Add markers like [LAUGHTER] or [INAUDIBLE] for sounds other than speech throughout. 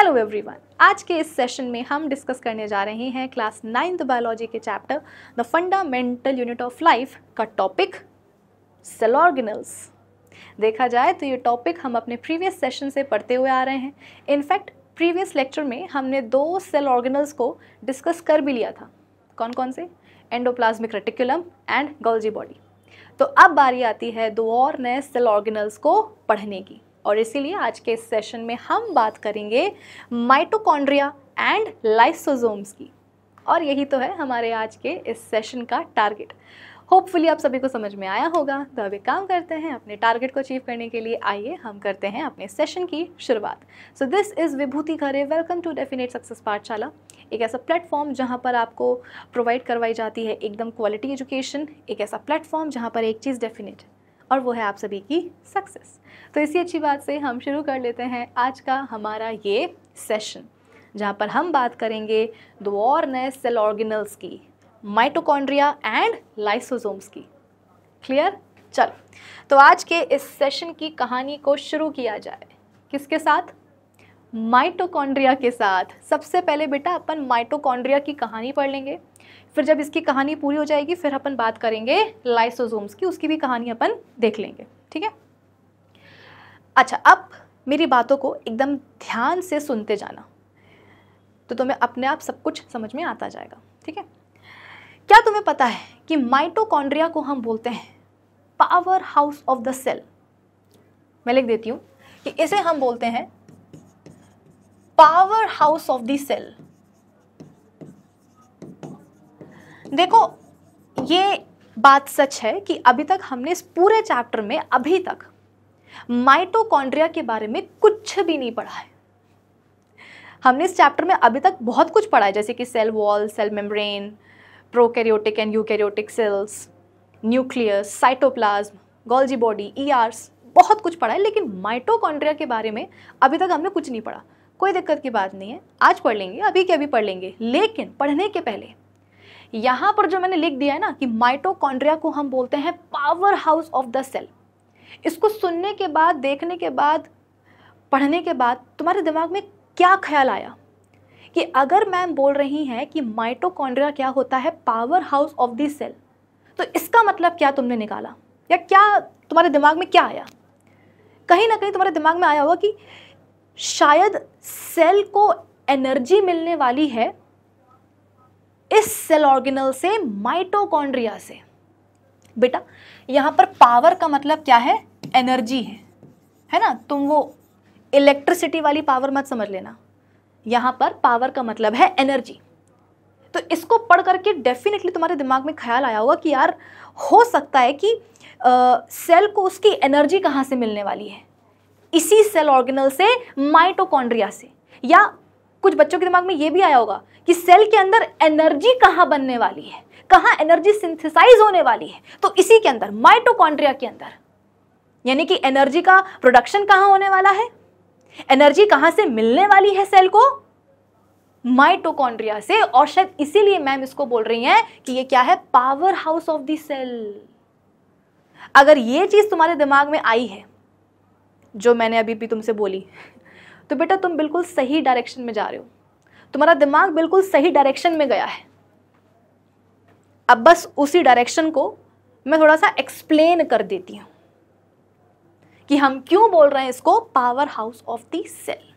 Hello everyone आज के इस सेशन में हम डिस्कस करने जा रहे हैं क्लास नाइन्थ बायोलॉजी के chapter the fundamental unit of life का टॉपिक सेल ऑर्गेनल्स देखा जाए तो ये टॉपिक हम अपने प्रीवियस सेशन से पढ़ते हुए आ रहे हैं इनफैक्ट प्रीवियस लेक्चर में हमने दो सेल ऑर्गेनल्स को डिस्कस कर भी लिया था कौन कौन से endoplasmic reticulum and Golgi body तो अब बारी आती है दो और नए सेल ऑर्गेनल्स को पढ़ने की और इसीलिए आज के इस सेशन में हम बात करेंगे माइटोकॉन्ड्रिया एंड लाइसोजोम्स की और यही तो है हमारे आज के इस सेशन का टारगेट होपफुली आप सभी को समझ में आया होगा तो अब एक काम करते हैं अपने टारगेट को अचीव करने के लिए आइए हम करते हैं अपने सेशन की शुरुआत so this is Vibhuti Khare welcome to definite success Pathshala एक ऐसा प्लेटफॉर्म जहाँ पर आपको प्रोवाइड करवाई जाती है एकदम क्वालिटी एजुकेशन एक ऐसा प्लेटफॉर्म जहाँ पर एक चीज़ डेफिनेट और वो है आप सभी की सक्सेस तो इसी अच्छी बात से हम शुरू कर लेते हैं आज का हमारा ये सेशन जहाँ पर हम बात करेंगे दो और नए सेल ऑर्गेनल्स की माइटोकॉन्ड्रिया एंड लाइसोजोम्स की क्लियर चलो तो आज के इस सेशन की कहानी को शुरू किया जाए किसके साथ माइटोकॉन्ड्रिया के साथ सबसे पहले बेटा अपन माइटोकॉन्ड्रिया की कहानी पढ़ लेंगे फिर जब इसकी कहानी पूरी हो जाएगी फिर अपन बात करेंगे लाइसोजोम्स की उसकी भी कहानी अपन देख लेंगे ठीक है अच्छा अब मेरी बातों को एकदम ध्यान से सुनते जाना तो तुम्हें अपने आप सब कुछ समझ में आता जाएगा ठीक है क्या तुम्हें पता है कि माइटोकॉन्ड्रिया को हम बोलते हैं power house of the cell मैं लिख देती हूँ कि इसे हम बोलते हैं power house of the cell देखो ये बात सच है कि अभी तक हमने इस पूरे चैप्टर में अभी तक माइटोकॉन्ड्रिया के बारे में कुछ भी नहीं पढ़ा है हमने इस चैप्टर में अभी तक बहुत कुछ पढ़ा है जैसे कि cell wall cell membrane prokaryotic and eukaryotic cells nucleus cytoplasm Golgi body ERs बहुत कुछ पढ़ा है लेकिन माइटोकॉन्ड्रिया के बारे में अभी तक हमने कुछ नहीं पढ़ा कोई दिक्कत की बात नहीं है आज पढ़ लेंगे अभी के अभी पढ़ लेंगे लेकिन पढ़ने के पहले यहाँ पर जो मैंने लिख दिया है ना कि माइटोकॉन्ड्रिया को हम बोलते हैं power house of the cell इसको सुनने के बाद देखने के बाद पढ़ने के बाद तुम्हारे दिमाग में क्या ख्याल आया कि अगर मैम बोल रही हैं कि माइटोकॉन्ड्रिया क्या होता है power house of the cell तो इसका मतलब क्या तुमने निकाला या क्या तुम्हारे दिमाग में क्या आया कहीं ना कहीं तुम्हारे दिमाग में आया होगा कि शायद सेल को एनर्जी मिलने वाली है इस सेल ऑर्गेनल से माइटोकॉन्ड्रिया से बेटा यहां पर पावर का मतलब क्या है एनर्जी है है ना तुम वो इलेक्ट्रिसिटी वाली पावर मत समझ लेना यहां पर पावर का मतलब है एनर्जी तो इसको पढ़ करके डेफिनेटली तुम्हारे दिमाग में ख्याल आया होगा कि यार हो सकता है कि आ, सेल को उसकी एनर्जी कहां से मिलने वाली है इसी सेल ऑर्गेनल से माइटोकॉन्ड्रिया से या कुछ बच्चों के दिमाग में ये भी आया होगा कि सेल के अंदर एनर्जी कहाँ बनने वाली है कहाँ एनर्जी सिंथेसाइज होने वाली है तो इसी के अंदर माइटोकॉन्ड्रिया के अंदर यानी कि एनर्जी का प्रोडक्शन कहाँ होने वाला है एनर्जी कहाँ से मिलने वाली है सेल को माइटोकॉन्ड्रिया से और शायद इसीलिए मैम इसको बोल रही हैं कि ये क्या है power house of the cell अगर ये चीज़ तुम्हारे दिमाग में आई है जो मैंने अभी भी तुमसे बोली तो बेटा तुम बिल्कुल सही डायरेक्शन में जा रहे हो तुम्हारा दिमाग बिल्कुल सही डायरेक्शन में गया है अब बस उसी डायरेक्शन को मैं थोड़ा सा एक्सप्लेन कर देती हूँ कि हम क्यों बोल रहे हैं इसको power house of the cell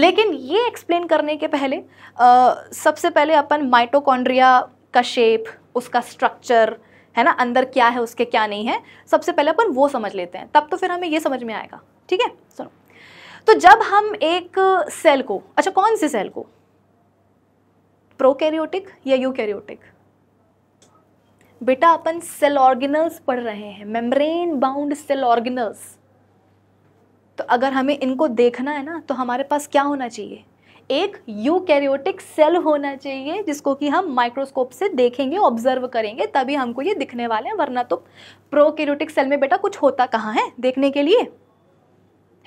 लेकिन ये एक्सप्लेन करने के पहले आ, सबसे पहले अपन माइटोकॉन्ड्रिया का शेप उसका स्ट्रक्चर है ना अंदर क्या है उसके क्या नहीं है सबसे पहले अपन वो समझ लेते हैं तब तो फिर हमें ये समझ में आएगा ठीक है सुनो तो जब हम एक सेल को अच्छा कौन से सेल को प्रोकैरियोटिक या यूकैरियोटिक बेटा अपन सेल ऑर्गेनल्स पढ़ रहे हैं मेम्ब्रेन बाउंड सेल ऑर्गेनल्स तो अगर हमें इनको देखना है ना तो हमारे पास क्या होना चाहिए एक यूकैरियोटिक सेल होना चाहिए जिसको कि हम माइक्रोस्कोप से देखेंगे ऑब्जर्व करेंगे तभी हमको ये दिखने वाले हैं वरना तो प्रोकैरियोटिक सेल में बेटा कुछ होता कहाँ है देखने के लिए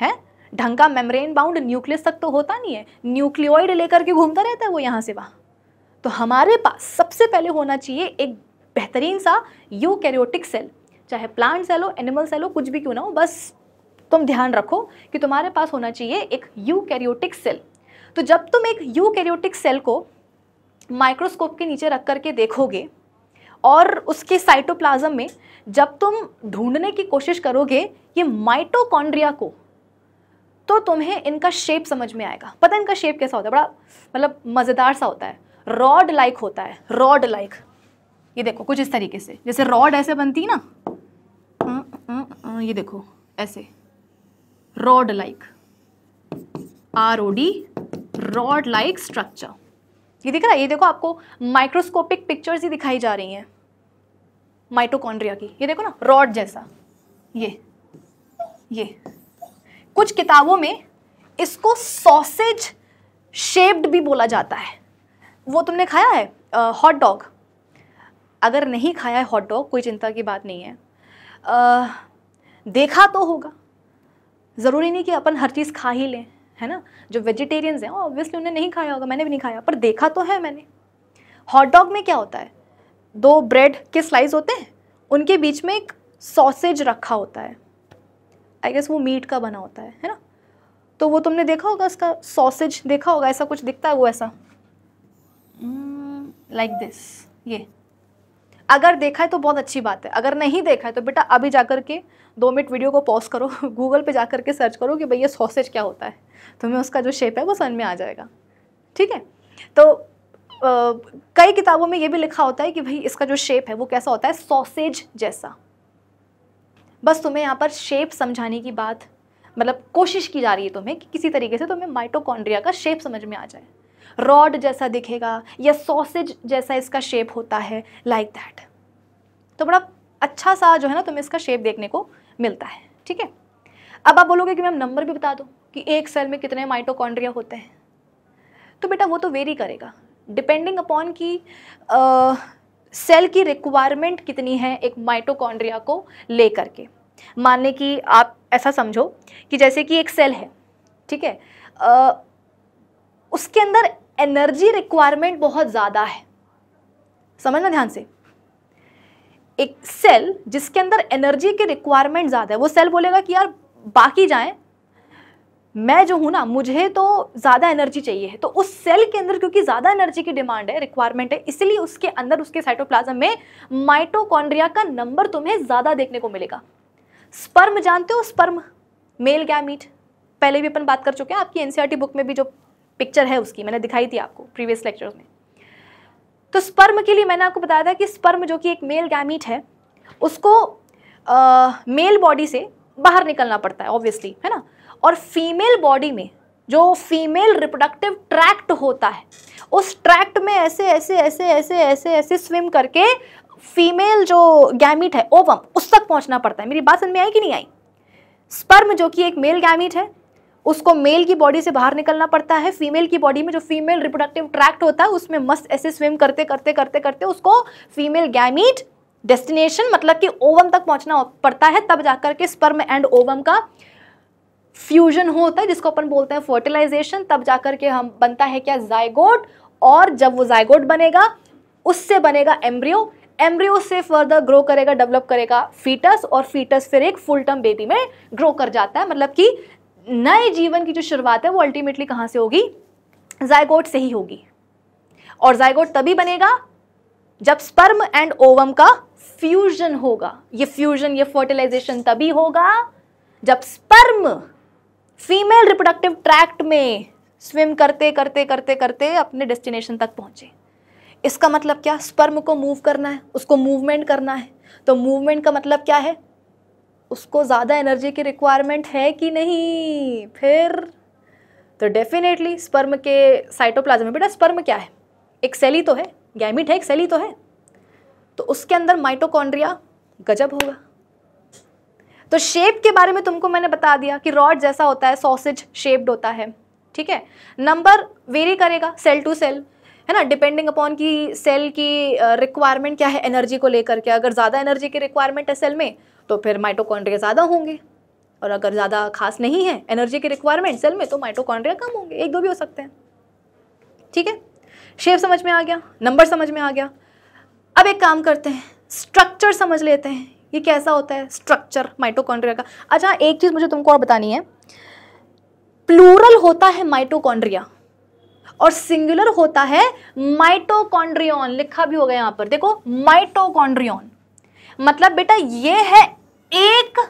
है ढंग का मेम्ब्रेन बाउंड न्यूक्लियस तक तो होता नहीं है न्यूक्लियोइड लेकर के घूमता रहता है वो यहाँ से वहाँ तो हमारे पास सबसे पहले होना चाहिए एक बेहतरीन सा यूकैरियोटिक सेल चाहे प्लांट सेल हो एनिमल सेल हो कुछ भी क्यों ना हो बस तुम ध्यान रखो कि तुम्हारे पास होना चाहिए एक यूकैरियोटिक सेल तो जब तुम एक यूकैरियोटिक सेल को माइक्रोस्कोप के नीचे रख करके देखोगे और उसके साइटोप्लाज्म में जब तुम ढूंढने की कोशिश करोगे ये माइटोकॉन्ड्रिया को तो तुम्हें इनका शेप समझ में आएगा पता इनका शेप कैसा होता है बड़ा मतलब मज़ेदार सा होता है रॉड लाइक होता है रॉड लाइक ये देखो कुछ इस तरीके से जैसे रॉड ऐसे बनती है ना अं, अं, अं, ये देखो ऐसे rod like R O D rod like structure ये दिख रहा है ये देखो आपको माइक्रोस्कोपिक पिक्चर्स ही दिखाई जा रही हैं माइटोकॉन्ड्रिया की ये देखो ना रॉड जैसा ये ये कुछ किताबों में इसको सॉसेज शेप्ड भी बोला जाता है वो तुमने खाया है हॉट डॉग अगर नहीं खाया है हॉट डॉग कोई चिंता की बात नहीं है आ, देखा तो होगा ज़रूरी नहीं कि अपन हर चीज़ खा ही लें है ना जो वेजिटेरियंस हैं ऑब्वियसली उन्हें नहीं खाया होगा मैंने भी नहीं खाया पर देखा तो है मैंने हॉट डॉग में क्या होता है दो ब्रेड के स्लाइस होते हैं उनके बीच में एक सॉसेज रखा होता है आई गेस वो मीट का बना होता है है ना तो वो तुमने देखा होगा उसका सॉसेज देखा होगा ऐसा कुछ दिखता है वो ऐसा लाइक mm, दिस ये अगर देखा है तो बहुत अच्छी बात है अगर नहीं देखा है तो बेटा अभी जा कर के दो मिनट वीडियो को पॉज करो गूगल [LAUGHS] पे जा कर के सर्च करो कि भैया सॉसेज क्या होता है तुम्हें उसका जो शेप है वो समझ में आ जाएगा ठीक है तो आ, कई किताबों में ये भी लिखा होता है कि भाई इसका जो शेप है वो कैसा होता है सॉसेज जैसा बस तुम्हें यहाँ पर शेप समझाने की बात मतलब कोशिश की जा रही है तुम्हें कि किसी तरीके से तुम्हें माइटोकॉन्ड्रिया का शेप समझ में आ जाए रॉड जैसा दिखेगा या सॉसेज जैसा इसका शेप होता है लाइक like दैट तो बड़ा अच्छा सा जो है ना तुम्हें इसका शेप देखने को मिलता है ठीक है अब आप बोलोगे कि मैम नंबर भी बता दो कि एक सेल में कितने माइटोकॉन्ड्रिया होते हैं तो बेटा वो तो वेरी करेगा डिपेंडिंग अपॉन कि सेल की रिक्वायरमेंट कितनी है एक माइटोकॉन्ड्रिया को लेकर के मानने कि आप ऐसा समझो कि जैसे कि एक सेल है ठीक है उसके अंदर एनर्जी रिक्वायरमेंट बहुत ज़्यादा है समझना ध्यान से एक सेल जिसके अंदर एनर्जी के रिक्वायरमेंट ज़्यादा है वो सेल बोलेगा कि यार बाकी जाएं मैं जो हूँ ना मुझे तो ज़्यादा एनर्जी चाहिए तो उस सेल के अंदर क्योंकि ज़्यादा एनर्जी की डिमांड है रिक्वायरमेंट है इसलिए उसके अंदर उसके साइटोप्लाज्म में माइटोकॉन्ड्रिया का नंबर तुम्हें ज़्यादा देखने को मिलेगा स्पर्म जानते हो स्पर्म मेल गैमीट पहले भी अपन बात कर चुके हैं आपकी एनसीआरटी बुक e में भी जो पिक्चर है उसकी मैंने दिखाई थी आपको प्रीवियस लेक्चर्स में तो स्पर्म के लिए मैंने आपको बताया था कि स्पर्म जो कि एक मेल गैमीट है उसको मेल बॉडी से बाहर निकलना पड़ता है ऑब्वियसली है ना और फीमेल बॉडी में जो फीमेल रिप्रोडक्टिव ट्रैक्ट होता है उस ट्रैक्ट में ऐसे ऐसे ऐसे ऐसे ऐसे ऐसे स्विम करके फीमेल जो गैमिट है ओवम उस तक पहुंचना पड़ता है मेरी बात समझ में आई कि नहीं आई स्पर्म जो कि एक मेल गैमिट है उसको मेल की बॉडी से बाहर निकलना पड़ता है फीमेल की बॉडी में जो फीमेल रिप्रोडक्टिव ट्रैक्ट होता है उसमें मस्त ऐसे स्विम करते करते करते करते उसको फीमेल गैमिट डेस्टिनेशन मतलब कि ओवम तक पहुंचना पड़ता है तब जाकर के स्पर्म एंड ओवम का फ्यूजन होता है जिसको अपन बोलते हैं फर्टिलाइजेशन तब जाकर के हम बनता है क्या जायगोट और जब वो जायगोट बनेगा उससे बनेगा एम्ब्रियो एम्ब्रियो से फर्दर ग्रो करेगा डेवलप करेगा फीटस और फीटस फिर एक फुल टर्म बेबी में ग्रो कर जाता है मतलब कि नए जीवन की जो शुरुआत है वो अल्टीमेटली कहां से होगी जायगोट से ही होगी और जायगोट तभी बनेगा जब स्पर्म एंड ओवम का फ्यूजन होगा ये फ्यूजन ये फर्टिलाइजेशन तभी होगा जब स्पर्म फीमेल रिप्रोडक्टिव ट्रैक्ट में स्विम करते करते करते करते अपने डेस्टिनेशन तक पहुँचे इसका मतलब क्या स्पर्म को मूव करना है उसको मूवमेंट करना है तो मूवमेंट का मतलब क्या है उसको ज़्यादा एनर्जी की रिक्वायरमेंट है कि नहीं फिर तो डेफिनेटली स्पर्म के साइटोप्लाज्म में बेटा स्पर्म क्या है एक सेली तो है गैमिट है एक सेली तो है तो उसके अंदर माइटोकॉन्ड्रिया गजब होगा तो शेप के बारे में तुमको मैंने बता दिया कि रॉड जैसा होता है सॉसेज शेप्ड होता है ठीक है नंबर वेरी करेगा सेल टू सेल है ना डिपेंडिंग अपॉन की सेल की रिक्वायरमेंट क्या है एनर्जी को लेकर के अगर ज़्यादा एनर्जी की रिक्वायरमेंट है सेल में तो फिर माइटोकॉन्ड्रिया ज़्यादा होंगे और अगर ज़्यादा खास नहीं है एनर्जी की रिक्वायरमेंट सेल में तो माइटोकॉन्ड्रिया कम होंगे एक दो भी हो सकते हैं ठीक है शेप समझ में आ गया नंबर समझ में आ गया अब एक काम करते हैं स्ट्रक्चर समझ लेते हैं ये कैसा होता है स्ट्रक्चर माइटोकॉन्ड्रिया का अच्छा एक चीज़ मुझे तुमको और बतानी है प्लूरल होता है माइटोकॉन्ड्रिया और सिंगुलर होता है माइटोकॉन्ड्रियन लिखा भी हो गया पर देखो माइटोकॉन्ड्रियन मतलब बेटा ये है एक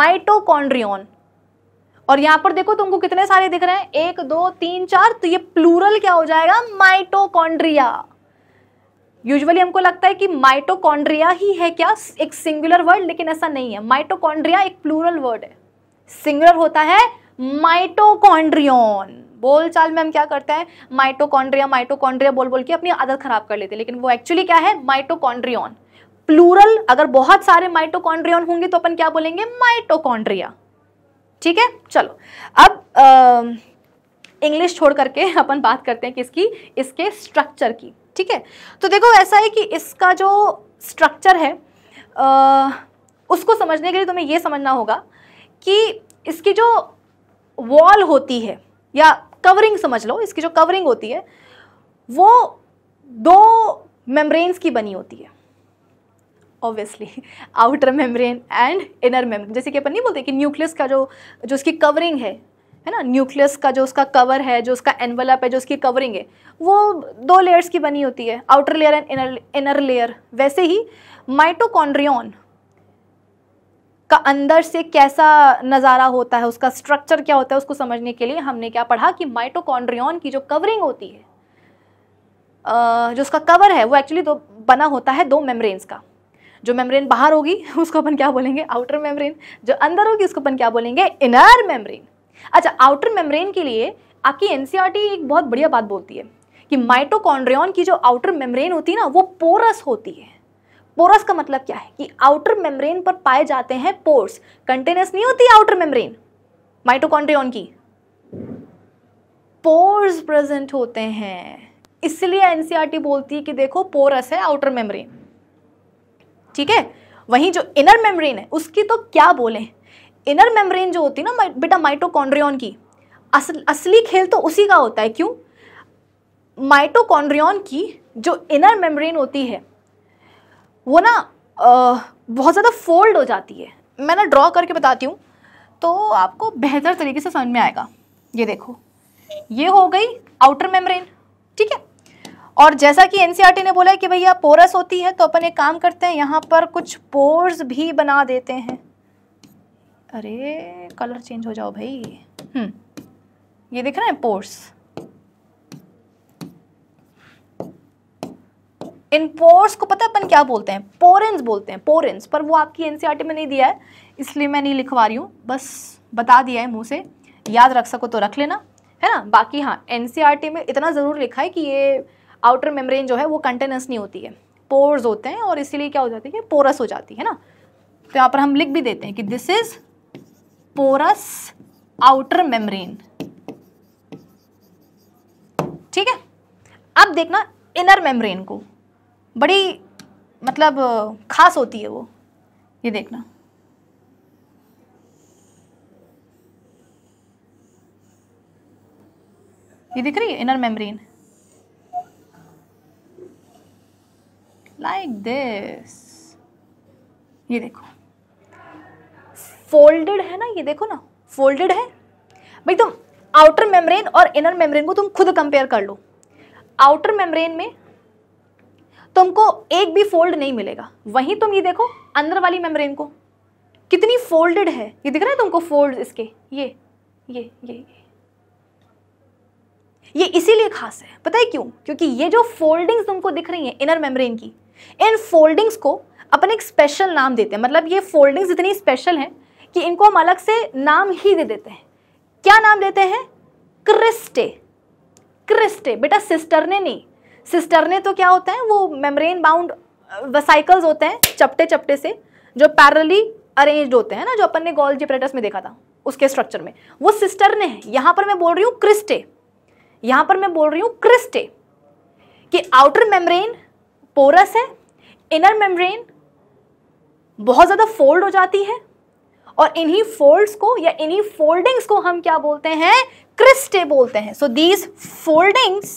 माइटोकॉन्ड्रियन और यहां पर देखो तुमको कितने सारे दिख रहे हैं एक दो तीन चार तो ये प्लूरल क्या हो जाएगा माइटोकॉन्ड्रिया यूजुअली हमको लगता है कि माइटोकॉन्ड्रिया ही है क्या एक सिंगुलर वर्ड लेकिन ऐसा नहीं है माइटोकॉन्ड्रिया एक प्लूरल वर्ड है सिंगुलर होता है माइटोकॉन्ड्रियन बोल चाल में हम क्या करते हैं माइटोकॉन्ड्रिया माइटोकॉन्ड्रिया बोल बोल के अपनी आदत खराब कर लेते हैं लेकिन वो एक्चुअली क्या है माइटोकॉन्ड्रियन प्लूरल अगर बहुत सारे माइटोकॉन्ड्रियन होंगे तो अपन क्या बोलेंगे माइटोकॉन्ड्रिया ठीक है चलो अब इंग्लिश छोड़ करके अपन बात करते हैं किसकी इसके स्ट्रक्चर की ठीक है तो देखो ऐसा है कि इसका जो स्ट्रक्चर है आ, उसको समझने के लिए तुम्हें यह समझना होगा कि इसकी जो वॉल होती है या कवरिंग समझ लो इसकी जो कवरिंग होती है वो दो मेम्ब्रेन्स की बनी होती है obviously outer membrane and inner membrane जैसे कि अपन नहीं बोलते कि न्यूक्लियस का जो जो उसकी कवरिंग है है ना न्यूक्लियस का जो उसका कवर है जो उसका एनवलप है जो उसकी कवरिंग है वो दो लेयर्स की बनी होती है outer layer and inner inner layer वैसे ही माइटोकॉन्ड्रियन का अंदर से कैसा नज़ारा होता है उसका स्ट्रक्चर क्या होता है उसको समझने के लिए हमने क्या पढ़ा कि माइटोकॉन्ड्रियन की जो कवरिंग होती है जो उसका कवर है वो एक्चुअली दो बना होता है दो मेम्ब्रेन्स का जो मेम्ब्रेन बाहर होगी [LAUGHS] उसको अपन क्या बोलेंगे आउटर मेम्ब्रेन जो अंदर होगी उसको अपन क्या बोलेंगे इनर मेम्ब्रेन अच्छा आउटर मेम्ब्रेन के लिए आपकी एनसीआर e एक बहुत बढ़िया बात बोलती है कि माइटोकॉन्ड्रियन की जो आउटर मेम्ब्रेन होती है ना वो पोरस होती है पोरस का मतलब क्या है कि आउटर मेम्ब्रेन पर पाए जाते हैं पोर्स कंटेनस नहीं होती आउटर मेम्ब्रेन माइटोकॉन्ड्रियन की पोर्स प्रेजेंट होते हैं इसलिए एनसीईआरटी e बोलती है कि देखो पोरस है आउटर मेम्ब्रेन ठीक है वहीं जो इनर मेम्ब्रेन है उसकी तो क्या बोलें इनर मेम्ब्रेन जो होती है ना बेटा माइटोकॉन्ड्रियन की असल असली खेल तो उसी का होता है क्यों माइटोकॉन्ड्रियन की जो इनर मेम्ब्रेन होती है वो ना आ, बहुत ज़्यादा फोल्ड हो जाती है मैं ना ड्रॉ करके बताती हूँ तो आपको बेहतर तरीके से समझ में आएगा ये देखो ये हो गई आउटर मेम्ब्रेन ठीक है और जैसा कि एन e ने बोला है कि भैया पोरस होती है तो अपन एक काम करते हैं यहाँ पर कुछ पोर्स भी बना देते हैं अरे कलर चेंज हो जाओ भाई हम्म ये देख रहे है पोर्स इन पोर्स को पता है अपन क्या बोलते हैं पोरेंस बोलते हैं पोरेंस पर वो आपकी एनसीईआरटी e में नहीं दिया है इसलिए मैं नहीं लिखवा रही हूँ बस बता दिया है मुँह से याद रख सको तो रख लेना है ना बाकी हाँ एनसीईआरटी e में इतना ज़रूर लिखा है कि ये आउटर मेम्ब्रेन जो है वो कंटेनस नहीं होती है पोर्स होते हैं और इसीलिए क्या हो जाती है पोरस हो जाती है ना तो यहाँ पर हम लिख भी देते हैं कि this is porous outer membrane ठीक है अब देखना इनर मेम्ब्रेन को बड़ी मतलब खास होती है वो ये देखना ये दिख रही है इनर मेम्ब्रेन लाइक दिस ये देखो फोल्डेड है ना ये देखो ना फोल्डेड है भाई तुम आउटर मेम्ब्रेन और इनर मेम्ब्रेन को तुम खुद कंपेयर कर लो आउटर मेम्ब्रेन में तुमको एक भी फोल्ड नहीं मिलेगा वहीं तुम ये देखो अंदर वाली मेम्ब्रेन को कितनी फोल्डेड है ये दिख रहा है तुमको फोल्ड इसके ये ये ये ये ये इसीलिए खास है पता है क्यों क्योंकि ये जो फोल्डिंग्स तुमको दिख रही हैं इनर मेम्ब्रेन की इन फोल्डिंग्स को अपने एक स्पेशल नाम देते हैं मतलब ये फोल्डिंग्स इतनी स्पेशल हैं कि इनको हम अलग से नाम ही दे देते हैं क्या नाम देते हैं क्रिस्टे क्रिस्टे बेटा सिस्टरने नहीं सिस्टरने तो क्या होते हैं वो मेम्ब्रेन बाउंड वसाइकल्स होते हैं चपटे चपटे से जो पैरली अरेंज होते हैं ना जो अपन ने गोल प्रेटस में देखा था उसके स्ट्रक्चर में वो सिस्टरने हैं यहाँ पर मैं बोल रही हूँ क्रिस्टे यहाँ पर मैं बोल रही हूँ क्रिस्टे कि आउटर मेम्ब्रेन पोरस है इनर मेम्ब्रेन बहुत ज़्यादा फोल्ड हो जाती है और इन्हीं फोल्ड्स को या इन्हीं फोल्डिंग्स को हम क्या बोलते हैं क्रिस्टे बोलते हैं so these foldings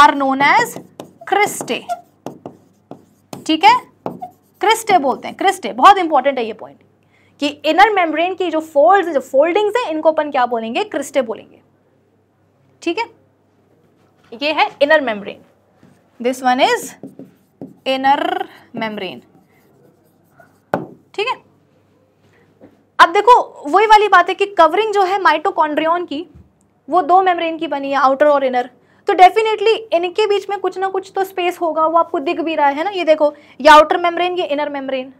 are known as cristae ठीक है क्रिस्टे बोलते हैं क्रिस्टे बहुत इंपॉर्टेंट है ये पॉइंट कि इनर मेम्ब्रेन की जो फोल्ड जो फोल्डिंग्स है इनको अपन क्या बोलेंगे क्रिस्टे बोलेंगे ठीक है ये है inner membrane this one is inner membrane ठीक है अब देखो वही वाली बात है कि कवरिंग जो है माइटोकॉन्ड्रियन की वो दो मेम्ब्रेन की बनी है आउटर और इनर तो डेफिनेटली इनके बीच में कुछ ना कुछ तो स्पेस होगा वो आपको दिख भी रहा है ना ये देखो ये आउटर मेम्ब्रेन ये इनर मेम्ब्रेन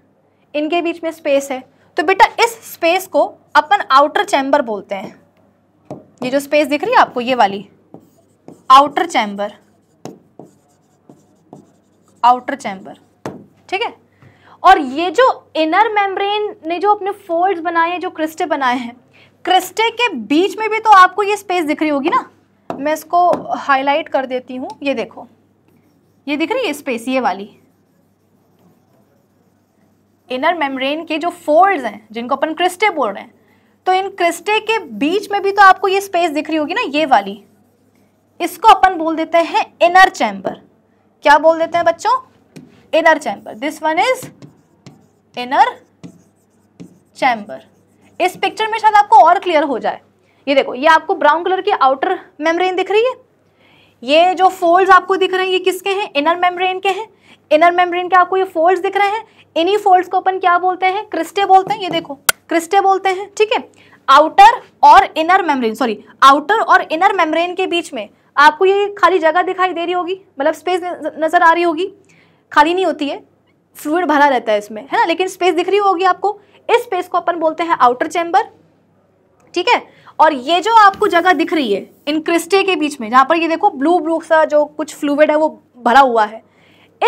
इनके बीच में स्पेस है तो बेटा इस स्पेस को अपन आउटर चैम्बर बोलते हैं ये जो स्पेस दिख रही है आपको ये वाली आउटर चैम्बर आउटर चैम्बर ठीक है और ये जो इनर मेम्ब्रेन ने जो अपने फोल्ड्स बनाए हैं जो क्रिस्टे बनाए हैं क्रिस्टे के बीच में भी तो आपको ये स्पेस दिख रही होगी ना मैं इसको हाईलाइट कर देती हूँ ये देखो ये दिख रही है स्पेस ये वाली इनर मेम्ब्रेन के जो फोल्ड्स हैं जिनको अपन क्रिस्टे बोल रहे हैं तो इन क्रिस्टे के बीच में भी तो आपको ये स्पेस दिख रही होगी ना ये वाली इसको अपन बोल देते हैं इनर चैम्बर क्या बोल देते हैं बच्चों inner chamber this one is inner chamber इस पिक्चर में शायद आपको और क्लियर हो जाए ये देखो ये आपको ब्राउन कलर की आउटर मेम्ब्रेन दिख रही है ये जो फोल्ड्स आपको दिख रहे हैं ये किसके हैं इनर मेम्ब्रेन के हैं इनर मेम्ब्रेन के आपको ये फोल्ड्स दिख रहे हैं इन्हीं फोल्ड्स को अपन क्या बोलते हैं क्रिस्टे बोलते हैं ये देखो क्रिस्टे बोलते हैं ठीक है आउटर और इनर मेम्ब्रेन सॉरी आउटर और इनर मेम्ब्रेन के बीच में आपको ये खाली जगह दिखाई दे रही होगी मतलब स्पेस नज़र आ रही होगी खाली नहीं होती है फ्लूड भरा रहता है इसमें है ना लेकिन स्पेस दिख रही होगी आपको इस स्पेस को अपन बोलते हैं आउटर चैम्बर ठीक है और ये जो आपको जगह दिख रही है इन क्रिस्टे के बीच में जहां पर ये देखो ब्लू ब्लू सा जो कुछ फ्लूड है वो भरा हुआ है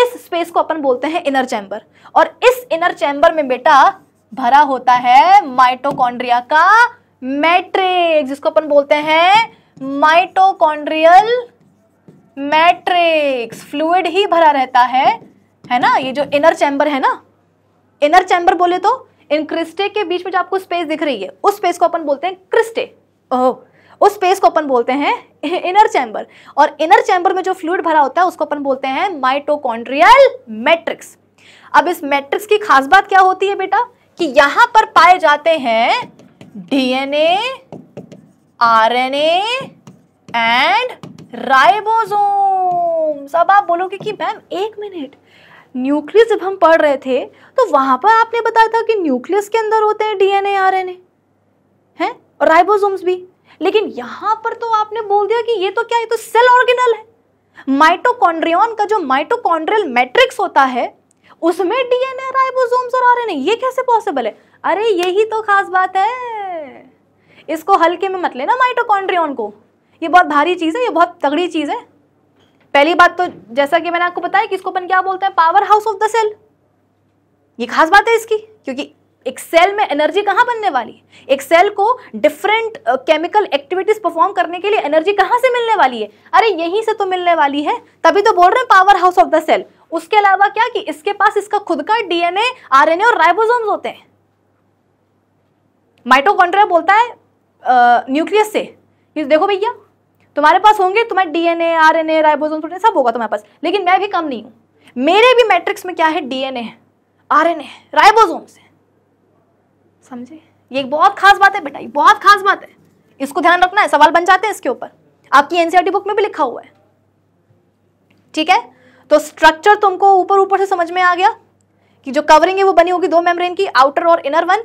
इस स्पेस को अपन बोलते हैं इनर चैम्बर और इस इनर चैम्बर में बेटा भरा होता है माइटोकॉन्ड्रिया का मैट्रिक्स जिसको अपन बोलते हैं माइटोकॉन्ड्रियल मैट्रिक्स फ्लूड ही भरा रहता है है ना ये जो इनर चैम्बर है ना इनर चैम्बर बोले तो इन क्रिस्टे के बीच में जो आपको स्पेस दिख रही है उस स्पेस को अपन बोलते हैं क्रिस्टे ओह उस स्पेस को अपन बोलते हैं इनर [LAUGHS] चैम्बर और इनर चैम्बर में जो फ्लूड भरा होता है उसको अपन बोलते हैं माइटोकॉन्ड्रियल मैट्रिक्स अब इस मैट्रिक्स की खास बात क्या होती है बेटा कि यहां पर पाए जाते हैं डीएनए आरएनए एंड राइबोजोम अब आप बोलोगे कि मैम एक मिनट न्यूक्लियस जब हम पढ़ रहे थे तो वहां पर आपने बताया था कि न्यूक्लियस के अंदर होते हैं डीएनए आरएनए हैं और राइबोसोम्स भी लेकिन यहां पर तो आपने बोल दिया कि ये तो क्या ये तो सेल ऑर्गेनल है माइटोकॉन्ड्रियन का जो माइटोकॉन्ड्रियल मैट्रिक्स होता है उसमें डीएनए राइबोसोम्स और आरएनए ये कैसे पॉसिबल है अरे यही तो खास बात है इसको हल्के में मत लेना माइटोकॉन्ड्रियन को ये बहुत भारी चीज़ है ये बहुत तगड़ी चीज़ है पहली बात तो जैसा कि मैंने आपको बताया कि इसको अपन क्या बोलते हैं power house of the cell ये खास बात है इसकी क्योंकि एक सेल में एनर्जी कहाँ बनने वाली है एक सेल को डिफरेंट केमिकल एक्टिविटीज परफॉर्म करने के लिए एनर्जी कहाँ से मिलने वाली है अरे यहीं से तो मिलने वाली है तभी तो बोल रहे हैं power house of the cell उसके अलावा क्या कि इसके पास इसका खुद का डीएनए आरएनए और राइबोसोम्स होते हैं माइटोकॉन्ड्रिया बोलता है न्यूक्लियस uh, से देखो भैया तुम्हारे पास होंगे तुम्हारे डीएनए आरएनए राइबोसोम प्रोटीन सब होगा तुम्हारे पास लेकिन मैं भी कम नहीं हूं मेरे भी मैट्रिक्स में क्या है डीएनए है आरएनए ए राइबोसोम्स है समझे ये एक बहुत खास बात है बेटा ये बहुत खास बात है इसको ध्यान रखना है सवाल बन जाते हैं इसके ऊपर आपकी एनसीआरटी बुक e में भी लिखा हुआ है ठीक है तो स्ट्रक्चर तुमको ऊपर ऊपर से समझ में आ गया कि जो कवरिंग है वो बनी होगी दो मेम्ब्रेन की आउटर और इनर वन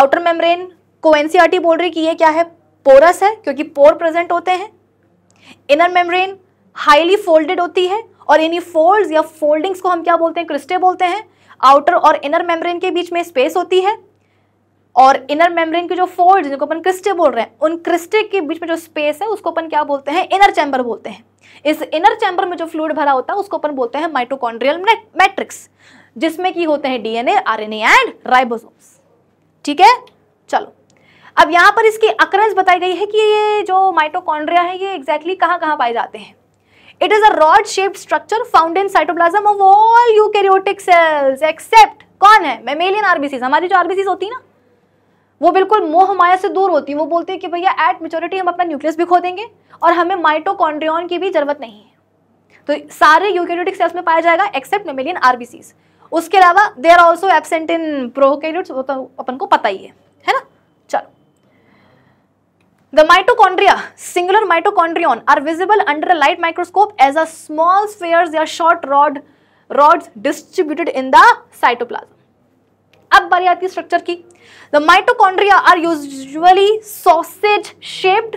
आउटर मेम्ब्रेन को एनसीईआरटी e बोल रही कि ये क्या है पोरस है क्योंकि पोर प्रेजेंट होते हैं इनर मेम्ब्रेन हाईली फोल्डेड होती है और इन्हीं फोल्ड्स या फोल्डिंग्स को हम क्या बोलते हैं क्रिस्टे बोलते हैं आउटर और इनर मेम्ब्रेन के बीच में स्पेस होती है और इनर मेम्ब्रेन के जो फोल्ड जिनको अपन क्रिस्टे बोल रहे हैं उन क्रिस्टे के बीच में जो स्पेस है उसको अपन क्या बोलते हैं इनर चैम्बर बोलते हैं इस इनर चैम्बर में जो फ्लूड भरा होता है उसको अपन बोलते हैं माइटोकॉन्ड्रियल मैट्रिक्स जिसमें की होते हैं डीएनए आरएनए एंड राइबोसोम्स ठीक है चलो अब यहाँ पर इसकी अक्रंस बताई गई है कि ये जो माइटोकॉन्ड्रिया है ये एग्जैक्टली कहाँ कहाँ पाए जाते हैं it is a rod shaped structure found in cytoplasm of all eukaryotic cells except कौन है मेमेलियन आरबीसीज हमारी जो आरबीसीज होती है ना वो बिल्कुल मोह माया से दूर होती है वो बोलते हैं कि भैया एट मेच्योरिटी हम अपना न्यूक्लियस भी खो देंगे और हमें माइटोकॉन्ड्रियन की भी जरूरत नहीं है तो सारे यूकैरियोटिक सेल्स में पाया जाएगा एक्सेप्ट मेमेलियन आरबीसीज उसके अलावा they are also absent in prokaryotes वो तो अपन को पता ही है है ना चलो The mitochondria, singular mitochondrion, are visible under a light microscope as a small spheres, they are short rod, rods distributed in the cytoplasm. अब बारी आती है स्ट्रक्चर की the mitochondria are usually sausage shaped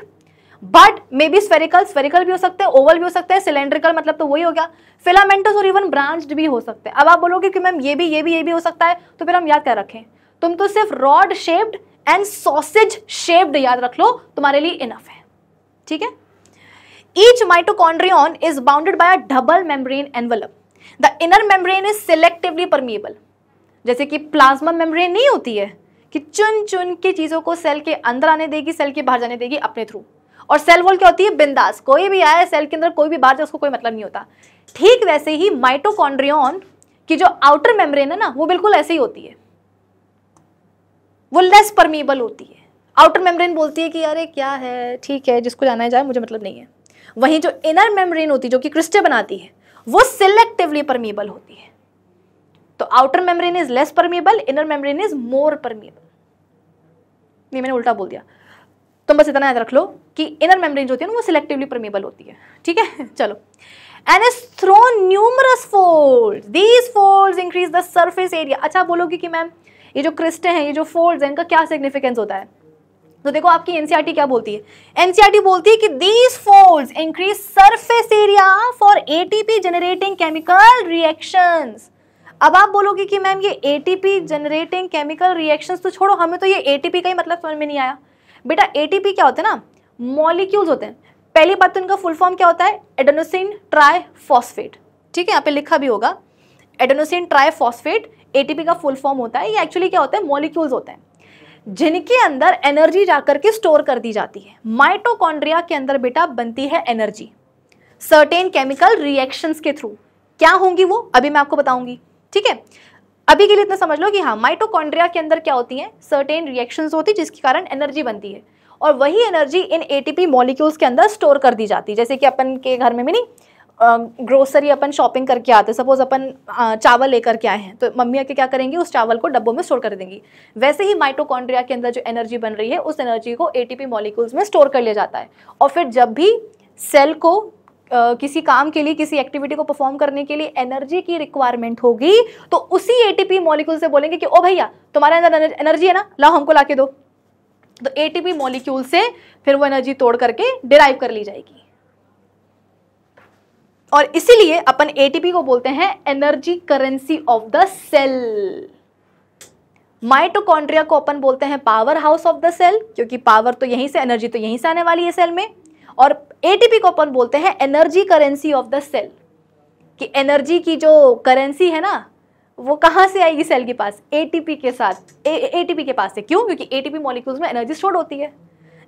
but may be spherical spherical भी हो सकते हैं Oval भी हो सकते हैं सिलेंड्रिकल मतलब तो वही हो गया फिलामेंटस और इवन ब्रांच्ड भी हो सकते हैं अब आप बोलोगे कि मैम ये भी ये भी ये भी हो सकता है तो फिर हम याद क्या रखें तुम तो सिर्फ rod shaped and sausage shaped याद रख लो तुम्हारे लिए इनफ है ठीक है each mitochondrion is bounded by a double membrane envelope the inner membrane is selectively permeable जैसे कि प्लाज्मा मेम्ब्रेन नहीं होती है कि चुन चुन की चीज़ों को सेल के अंदर आने देगी सेल के बाहर जाने देगी अपने थ्रू और सेल वॉल क्या होती है बिंदास कोई भी आया सेल के अंदर कोई भी बाहर जाए उसको कोई मतलब नहीं होता ठीक वैसे ही माइटोकॉन्ड्रियन की जो आउटर मेम्ब्रेन है ना वो बिल्कुल ऐसे ही होती है वो लेस परमीबल होती है आउटर मेम्ब्रेन बोलती है कि यार क्या है ठीक है जिसको जाना जाए मुझे मतलब नहीं है वहीं जो इनर मेम्ब्रेन होती है जो कि क्रिस्टे बनाती है वो सिलेक्टिवली परमीबल होती है तो outer membrane is less permeable inner membrane is more permeable नहीं मैंने उल्टा बोल दिया तुम तो बस इतना याद रख लो कि इनर मेम्ब्रेन जो होती है ना वो सिलेक्टिवली परमीबल होती है ठीक है [LAUGHS] चलो and is throw numerous fold these fold increase the surface area अच्छा बोलोगे कि मैम ये जो क्रिस्टे हैं ये जो फोल्ड हैं इनका क्या सिग्निफिकेंस होता है तो देखो आपकी एनसीआरटी e क्या बोलती है एनसीआरटी e बोलती है कि these folds increase surface area for ATP generating chemical reaction अब आप बोलोगे कि मैम ये एटीपी जनरेटिंग केमिकल रिएक्शंस तो छोड़ो हमें तो ये एटीपी का ही मतलब समझ में नहीं आया बेटा एटीपी क्या होता है ना मॉलिक्यूल्स होते हैं पहली बात तो इनका फुल फॉर्म क्या होता है एडोनोसिन ट्राई फॉस्फेट ठीक है यहाँ पे लिखा भी होगा एडोनोसिन ट्राई फॉस्फेट एटीपी का फुल फॉर्म होता है ये एक्चुअली क्या होता है मॉलिक्यूल्स होते हैं जिनके अंदर एनर्जी जाकर के स्टोर कर दी जाती है माइटोकॉन्ड्रिया के अंदर बेटा बनती है एनर्जी सर्टेन केमिकल रिएक्शंस के थ्रू क्या होंगी वो अभी मैं आपको बताऊंगी ठीक है अभी के लिए इतना समझ लो कि हाँ माइटोकॉन्ड्रिया के अंदर क्या होती हैं सर्टेन रिएक्शंस होती है जिसके कारण एनर्जी बनती है और वही एनर्जी इन एटीपी मॉलिक्यूल्स के अंदर स्टोर कर दी जाती है जैसे कि अपन के घर में भी नहीं ग्रोसरी अपन शॉपिंग करके आते सपोज अपन चावल लेकर के आए हैं तो मम्मी आके क्या करेंगी उस चावल को डब्बों में स्टोर कर देंगी वैसे ही माइटोकॉन्ड्रिया के अंदर जो एनर्जी बन रही है उस एनर्जी को एटीपी मॉलिक्यूल्स में स्टोर कर लिया जाता है और फिर जब भी सेल को Uh, किसी काम के लिए किसी एक्टिविटी को परफॉर्म करने के लिए एनर्जी की रिक्वायरमेंट होगी तो उसी एटीपी मॉलिक्यूल से बोलेंगे कि ओ भैया तुम्हारे अंदर एनर्जी है ना लाओ हमको ला के दो तो एटीपी मॉलिक्यूल से फिर वो एनर्जी तोड़ करके डिराइव कर ली जाएगी और इसीलिए अपन एटीपी को बोलते हैं energy currency of the cell mitochondria को अपन बोलते हैं power house of the cell क्योंकि पावर तो यहीं से एनर्जी तो यहीं से आने वाली है सेल में और एटीपी को अपन बोलते हैं energy currency of the cell कि एनर्जी की जो करेंसी है ना वो कहां से आएगी सेल के पास एटीपी के साथ एटीपी के पास से क्यों क्योंकि एटीपी मॉलिक्यूल्स में एनर्जी स्टोर होती है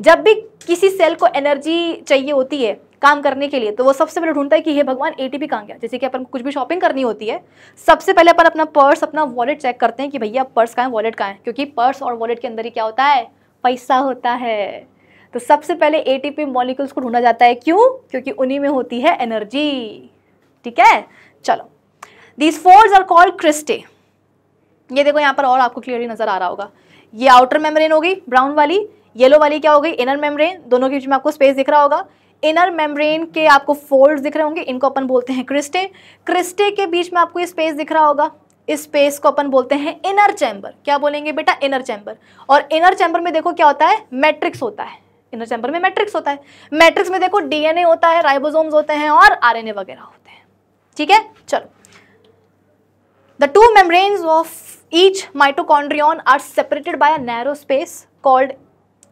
जब भी किसी सेल को एनर्जी चाहिए होती है काम करने के लिए तो वो सबसे पहले ढूंढता है कि हे भगवान ए टी पी कहाँ गया जैसे कि अपन को कुछ भी शॉपिंग करनी होती है सबसे पहले अपन अपना पर्स अपना वॉलेट चेक करते हैं कि भैया पर्स कहाँ है वॉलेट कहाँ है क्योंकि पर्स और वॉलेट के अंदर ही क्या होता है पैसा होता है तो सबसे पहले ए टी पी मॉलिक्यूल्स को ढूंढा जाता है क्यों क्योंकि उन्हीं में होती है एनर्जी ठीक है चलो these force are called cristae ये देखो यहाँ पर और आपको क्लियरली नजर आ रहा होगा ये आउटर मेम्ब्रेन हो गई ब्राउन वाली येलो वाली क्या हो गई इनर मेम्ब्रेन दोनों के बीच में आपको स्पेस दिख रहा होगा इनर मेम्ब्रेन के आपको फोल्ड दिख रहे होंगे इनको अपन बोलते हैं क्रिस्टे क्रिस्टे के बीच में आपको ये स्पेस दिख रहा होगा इस स्पेस को अपन बोलते हैं इनर चैम्बर क्या बोलेंगे बेटा इनर चैम्बर और इनर चैम्बर में देखो क्या होता है मैट्रिक्स होता है इनर चैम्बर में मैट्रिक्स होता है मैट्रिक्स में देखो डीएनए होता है राइबोसोम्स होते हैं और आरएनए वगैरह होते हैं ठीक है चलो the two membranes of each mitochondrion are separated by a narrow space called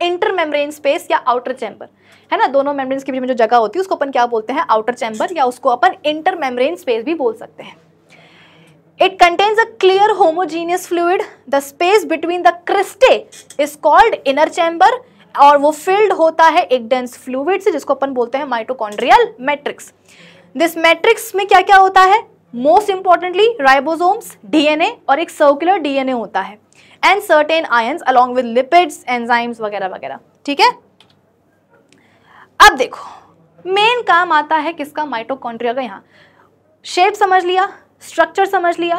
inter membrane space या आउटर चैम्बर है ना दोनों मेम्ब्रेन के बीच में जो जगह होती है उसको अपन क्या बोलते हैं आउटर चैम्बर या उसको अपन इंटर मेम्ब्रेन स्पेस भी बोल सकते हैं it contains a clear homogeneous fluid the space between the cristae is called inner chamber और वो फिल्ड होता है एक डेंस फ्लूड से जिसको अपन बोलते हैं माइटोकॉन्ड्रियल मैट्रिक्स दिस मैट्रिक्स में क्या क्या होता है मोस्ट इंपॉर्टेंटली राइबोसोम्स डीएनए और एक सर्कुलर डीएनए होता है and certain ions along with lipids enzymes वगैरह वगैरह ठीक है अब देखो मेन काम आता है किसका माइटोकॉन्ड्रिया का यहाँ शेप समझ लिया स्ट्रक्चर समझ लिया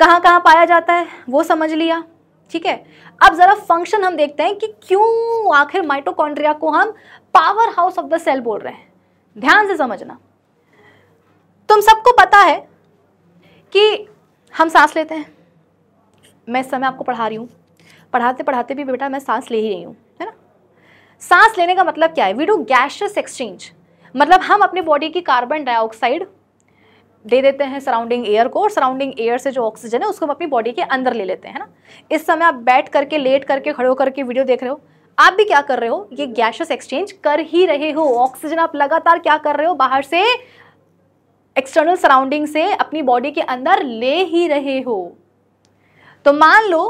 कहाँ कहाँ पाया जाता है वो समझ लिया ठीक है अब ज़रा फंक्शन हम देखते हैं कि क्यों आखिर माइटोकॉन्ड्रिया को हम power house of the cell बोल रहे हैं ध्यान से समझना तुम सबको पता है कि हम सांस लेते हैं मैं इस समय आपको पढ़ा रही हूँ पढ़ाते पढ़ाते भी बेटा मैं सांस ले ही रही हूँ है ना सांस लेने का मतलब क्या है वी डू गैशियस एक्सचेंज मतलब हम अपने बॉडी की कार्बन डाइऑक्साइड दे देते हैं सराउंडिंग एयर को और सराउंडिंग एयर से जो ऑक्सीजन है उसको हम अपनी बॉडी के अंदर ले लेते हैं ना इस समय आप बैठ करके लेट करके खड़े होकर के वीडियो देख रहे हो आप भी क्या कर रहे हो ये गैशियस एक्सचेंज कर ही रहे हो ऑक्सीजन आप लगातार क्या कर रहे हो बाहर से एक्सटर्नल सराउंडिंग से अपनी बॉडी के अंदर ले ही रहे हो तो मान लो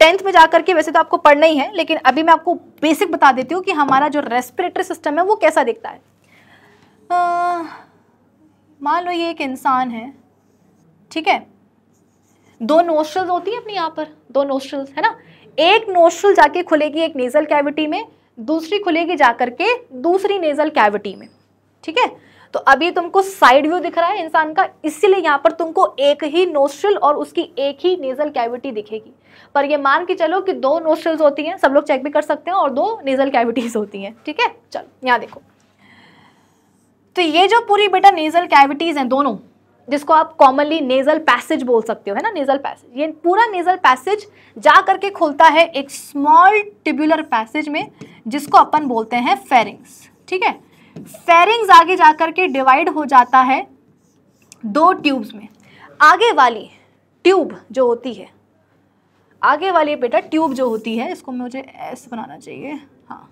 टेंथ में जाकर के वैसे तो आपको पढ़ना ही है लेकिन अभी मैं आपको बेसिक बता देती हूँ कि हमारा जो रेस्पिरेटरी सिस्टम है वो कैसा दिखता है मान लो ये एक इंसान है ठीक है दो नोस्ट्रल्स होती है अपनी यहाँ पर दो नोस्ट्रल्स है ना एक नोस्ट्रल जाके खुलेगी एक नेजल कैविटी में दूसरी खुलेगी जाकर के दूसरी नेजल कैविटी में ठीक है तो अभी तुमको साइड व्यू दिख रहा है इंसान का इसीलिए यहाँ पर तुमको एक ही नोस्ट्रल और उसकी एक ही नेजल कैविटी दिखेगी पर ये मान के चलो कि दो नोस्ट्रल्स होती हैं सब लोग चेक भी कर सकते हैं और दो नेजल कैविटीज होती हैं ठीक है चलो यहाँ देखो तो ये जो पूरी बेटा नेजल कैविटीज हैं दोनों जिसको आप कॉमनली नेजल पैसेज बोल सकते हो है ना नेजल पैसेज ये पूरा नेजल पैसेज जा करके खुलता है एक स्मॉल टिब्यूलर पैसेज में जिसको अपन बोलते हैं फेरिंग्स ठीक है फेरिंग्स आगे जा कर के डिवाइड हो जाता है दो ट्यूब्स में आगे वाली ट्यूब जो होती है आगे वाली बेटा ट्यूब जो होती है इसको मुझे ऐसे बनाना चाहिए हाँ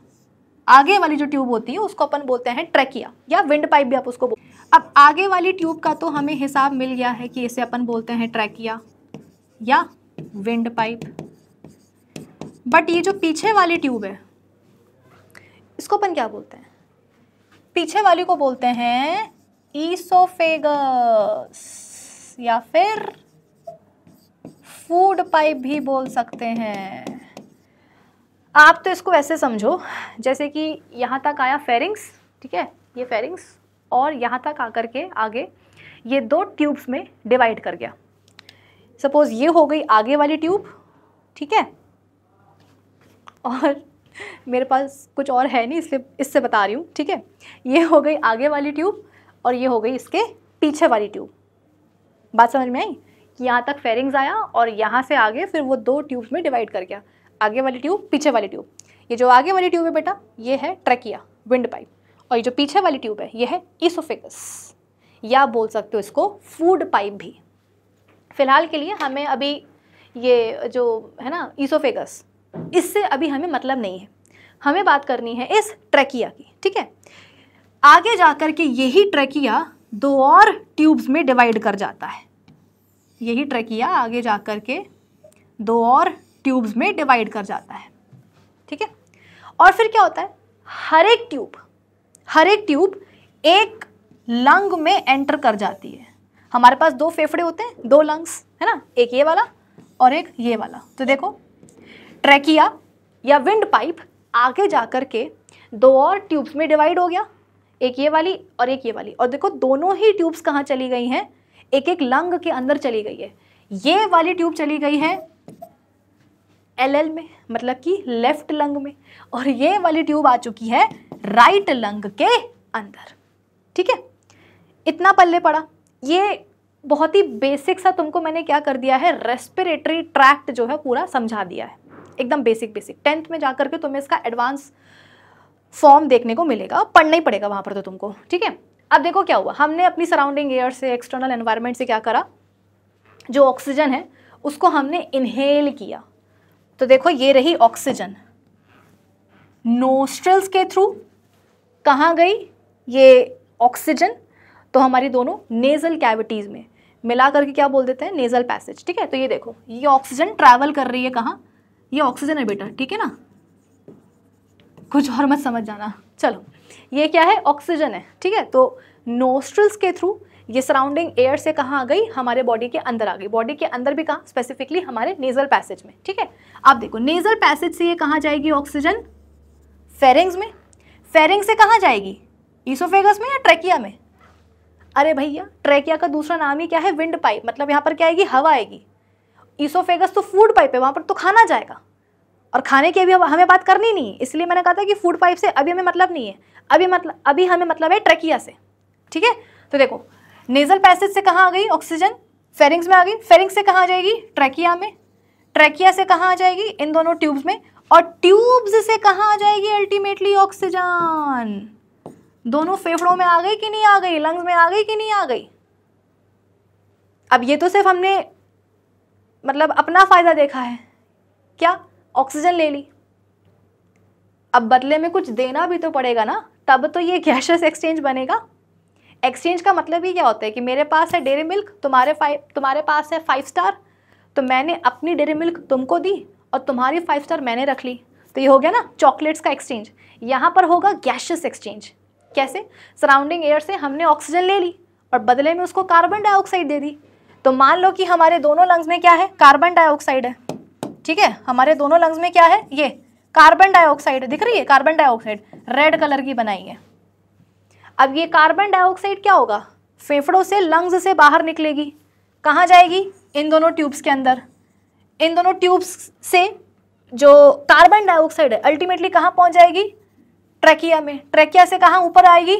आगे वाली जो ट्यूब होती है उसको अपन बोलते हैं ट्रेकिया या विंड पाइप भी आप उसको बोल अब आगे वाली ट्यूब का तो हमें हिसाब मिल गया है कि इसे अपन बोलते हैं ट्रैकिया या विंड पाइप बट ये जो पीछे वाली ट्यूब है इसको अपन क्या बोलते हैं पीछे वाली को बोलते हैं ईसोफेगस या फिर फूड पाइप भी बोल सकते हैं आप तो इसको वैसे समझो जैसे कि यहाँ तक आया फेरिंग्स ठीक है ये फेरिंग्स और यहाँ तक आकर के आगे ये दो ट्यूब्स में डिवाइड कर गया सपोज़ ये हो गई आगे वाली ट्यूब ठीक है और मेरे पास कुछ और है नहीं इसलिए इससे बता रही हूँ ठीक है ये हो गई आगे वाली ट्यूब और ये हो गई इसके पीछे वाली ट्यूब बात समझ में आई कि यहाँ तक फेरिंग्स आया और यहाँ से आगे फिर वो दो ट्यूब्स में डिवाइड कर गया आगे वाली ट्यूब पीछे वाली ट्यूब ये जो आगे वाली ट्यूब है बेटा ये है ट्रकिया विंड पाइप और ये जो पीछे वाली ट्यूब है ये है इसोफेगस या बोल सकते हो इसको फूड पाइप भी फिलहाल के लिए हमें अभी ये जो है ना ईसोफेगस इससे अभी हमें मतलब नहीं है हमें बात करनी है इस ट्रैकिया की ठीक है आगे जाकर के यही ट्रैकिया दो और ट्यूब्स में डिवाइड कर जाता है यही ट्रैकिया आगे जाकर के दो और ट्यूब्स में डिवाइड कर जाता है ठीक है और फिर क्या होता है हर एक ट्यूब हर एक ट्यूब एक लंग में एंटर कर जाती है हमारे पास दो फेफड़े होते हैं दो लंग्स है ना एक ये वाला और एक ये वाला तो देखो ट्रैकिया या विंड पाइप आगे जा कर के दो और ट्यूब्स में डिवाइड हो गया एक ये वाली और एक ये वाली और देखो दोनों ही ट्यूब्स कहाँ चली गई हैं एक एक लंग के अंदर चली गई है ये वाली ट्यूब चली गई है एल में मतलब कि लेफ्ट लंग में और ये वाली ट्यूब आ चुकी है राइट लंग के अंदर ठीक है इतना पल्ले पड़ा ये बहुत ही बेसिक सा तुमको मैंने क्या कर दिया है रेस्पिरेटरी ट्रैक्ट जो है पूरा समझा दिया है एकदम बेसिक बेसिक टेंथ में जाकर के तुम्हें इसका एडवांस फॉर्म देखने को मिलेगा पढ़ना ही पड़ेगा वहाँ पर तो तुमको ठीक है अब देखो क्या हुआ हमने अपनी सराउंडिंग एयर से एक्सटर्नल एनवायरमेंट से क्या करा जो ऑक्सीजन है उसको हमने इनहेल किया तो देखो ये रही ऑक्सीजन नोस्ट्रल्स के थ्रू कहाँ गई ये ऑक्सीजन तो हमारी दोनों नेज़ल कैविटीज़ में मिला करके क्या बोल देते हैं नेज़ल पैसेज ठीक है तो ये देखो ये ऑक्सीजन ट्रैवल कर रही है कहाँ ये ऑक्सीजन है बेटा ठीक है ना कुछ और मत समझ जाना चलो ये क्या है ऑक्सीजन है ठीक है तो नोस्ट्रल्स के थ्रू ये सराउंडिंग एयर से कहाँ आ गई हमारे बॉडी के अंदर आ गई बॉडी के अंदर भी कहाँ स्पेसिफिकली हमारे नेजल पैसेज में ठीक है आप देखो नेजल पैसेज से ये कहाँ जाएगी ऑक्सीजन फेरिंग्स में फेरिंग से कहाँ जाएगी ईसोफेगस में या ट्रेकिया में अरे भैया ट्रेकिया का दूसरा नाम ही क्या है विंड पाइप मतलब यहाँ पर क्या आएगी हवा आएगी ईसोफेगस तो फूड पाइप है वहाँ पर तो खाना जाएगा और खाने की अभी हमें बात करनी नहीं है इसलिए मैंने कहा था कि फूड पाइप से अभी हमें मतलब नहीं है अभी मतलब अभी हमें मतलब है ट्रकिया से ठीक है तो देखो नेजल पैसेज से कहाँ आ गई ऑक्सीजन फेरिंग्स में आ गई फेरिंग्स से कहाँ जाएगी ट्रैकिया में ट्रैकिया से कहाँ आ जाएगी इन दोनों ट्यूब्स में और ट्यूब्स से कहाँ आ जाएगी अल्टीमेटली ऑक्सीजन दोनों फेफड़ों में आ गई कि नहीं आ गई लंग्स में आ गई कि नहीं आ गई अब ये तो सिर्फ हमने मतलब अपना फ़ायदा देखा है क्या ऑक्सीजन ले ली अब बदले में कुछ देना भी तो पड़ेगा ना तब तो ये गैशस एक्सचेंज बनेगा एक्सचेंज का मतलब ही क्या होता है कि मेरे पास है डेरी मिल्क तुम्हारे फाइव तुम्हारे पास है फाइव स्टार तो मैंने अपनी डेरी मिल्क तुमको दी और तुम्हारी फाइव स्टार मैंने रख ली तो ये हो गया ना चॉकलेट्स का एक्सचेंज यहाँ पर होगा गैशियस एक्सचेंज कैसे सराउंडिंग एयर से हमने ऑक्सीजन ले ली और बदले में उसको कार्बन डाइऑक्साइड दे दी तो मान लो कि हमारे दोनों लंग्स में क्या है कार्बन डाइऑक्साइड है ठीक है हमारे दोनों लंग्स में क्या है ये कार्बन डाइऑक्साइड दिख रही है कार्बन डाइऑक्साइड रेड कलर की बनाई है अब ये कार्बन डाइऑक्साइड क्या होगा फेफड़ों से लंग्स से बाहर निकलेगी कहाँ जाएगी इन दोनों ट्यूब्स के अंदर इन दोनों ट्यूब्स से जो कार्बन डाइऑक्साइड है अल्टीमेटली कहाँ पहुँच जाएगी ट्रैकिया में ट्रैकिया से कहाँ ऊपर आएगी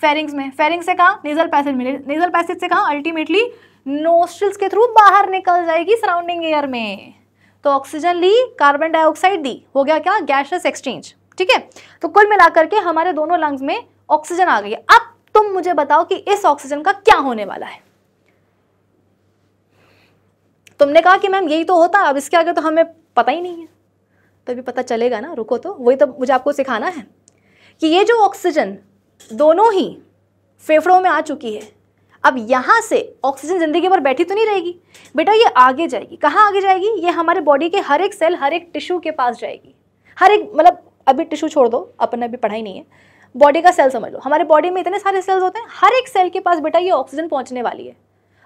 फेरिंग्स में फेरिंग से कहाँ नेजल पैसेज में नेजल पैसेज से कहाँ अल्टीमेटली नोस्ट्रिल्स के थ्रू बाहर निकल जाएगी सराउंडिंग एयर में तो ऑक्सीजन ली कार्बन डाइऑक्साइड दी हो गया क्या गैशियस एक्सचेंज ठीक है तो कुल मिलाकर के हमारे दोनों लंग्स में ऑक्सीजन आ गई अब तुम मुझे बताओ कि इस ऑक्सीजन का क्या होने वाला है तुमने कहा कि मैम यही तो होता अब इसके आगे तो हमें पता ही नहीं है तो पता चलेगा ना रुको तो वही तो मुझे आपको सिखाना है कि ये जो ऑक्सीजन दोनों ही फेफड़ों में आ चुकी है अब यहाँ से ऑक्सीजन ज़िंदगी भर बैठी तो नहीं रहेगी बेटा ये आगे जाएगी कहाँ आगे जाएगी ये हमारे बॉडी के हर एक सेल हर एक टिश्यू के पास जाएगी हर एक मतलब अभी टिश्यू छोड़ दो अपन अभी पढ़ाई नहीं है बॉडी का सेल समझ लो हमारे बॉडी में इतने सारे सेल्स होते हैं हर एक सेल के पास बेटा ये ऑक्सीजन पहुँचने वाली है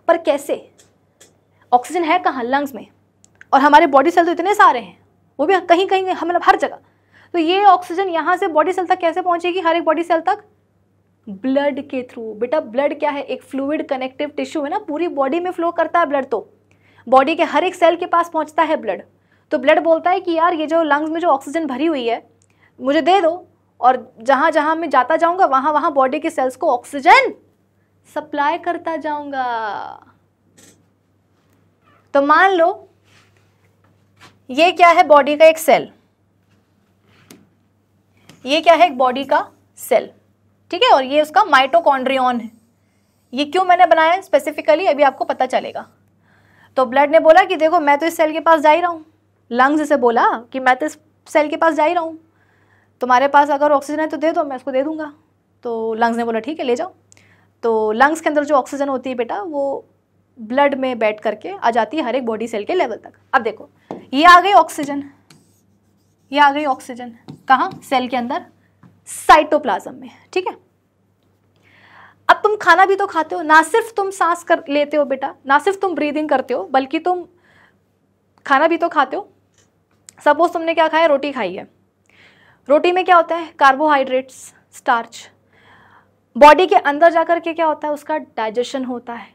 पर कैसे ऑक्सीजन है कहाँ लंग्स में और हमारे बॉडी सेल तो इतने सारे हैं वो भी कहीं कहीं मतलब हर जगह तो ये ऑक्सीजन यहाँ से बॉडी सेल तक कैसे पहुँचेगी हर एक बॉडी सेल तक ब्लड के थ्रू बेटा ब्लड क्या है एक फ्लूड कनेक्टिव टिश्यू है ना पूरी बॉडी में फ्लो करता है ब्लड तो बॉडी के हर एक सेल के पास पहुंचता है ब्लड तो ब्लड बोलता है कि यार ये जो लंग्स में जो ऑक्सीजन भरी हुई है मुझे दे दो और जहाँ जहाँ मैं जाता जाऊँगा वहाँ वहाँ बॉडी के सेल्स को ऑक्सीजन सप्लाई करता जाऊँगा तो मान लो ये क्या है बॉडी का एक सेल ये क्या है एक बॉडी का सेल ठीक है और ये उसका माइटोकॉन्ड्रियन है ये क्यों मैंने बनाया है स्पेसिफिकली अभी आपको पता चलेगा तो ब्लड ने बोला कि देखो मैं तो इस सेल के पास जा ही रहा हूँ लंग्स इसे बोला कि मैं तो इस सेल के पास जा ही रहा हूँ तुम्हारे पास अगर ऑक्सीजन है तो दे दो मैं उसको दे दूँगा तो लंग्स ने बोला ठीक है ले जाओ तो लंग्स के अंदर जो ऑक्सीजन होती है बेटा वो ब्लड में बैठ करके आ जाती है हर एक बॉडी सेल के लेवल तक अब देखो ये आ गई ऑक्सीजन ये आ गई ऑक्सीजन कहाँ सेल के अंदर साइटोप्लाज्म में ठीक है अब तुम खाना भी तो खाते हो ना सिर्फ तुम सांस कर लेते हो बेटा ना सिर्फ तुम ब्रीदिंग करते हो बल्कि तुम खाना भी तो खाते हो सपोज तुमने क्या खाया रोटी खाई है रोटी में क्या होता है कार्बोहाइड्रेट्स स्टार्च बॉडी के अंदर जाकर के क्या होता है उसका डाइजेशन होता है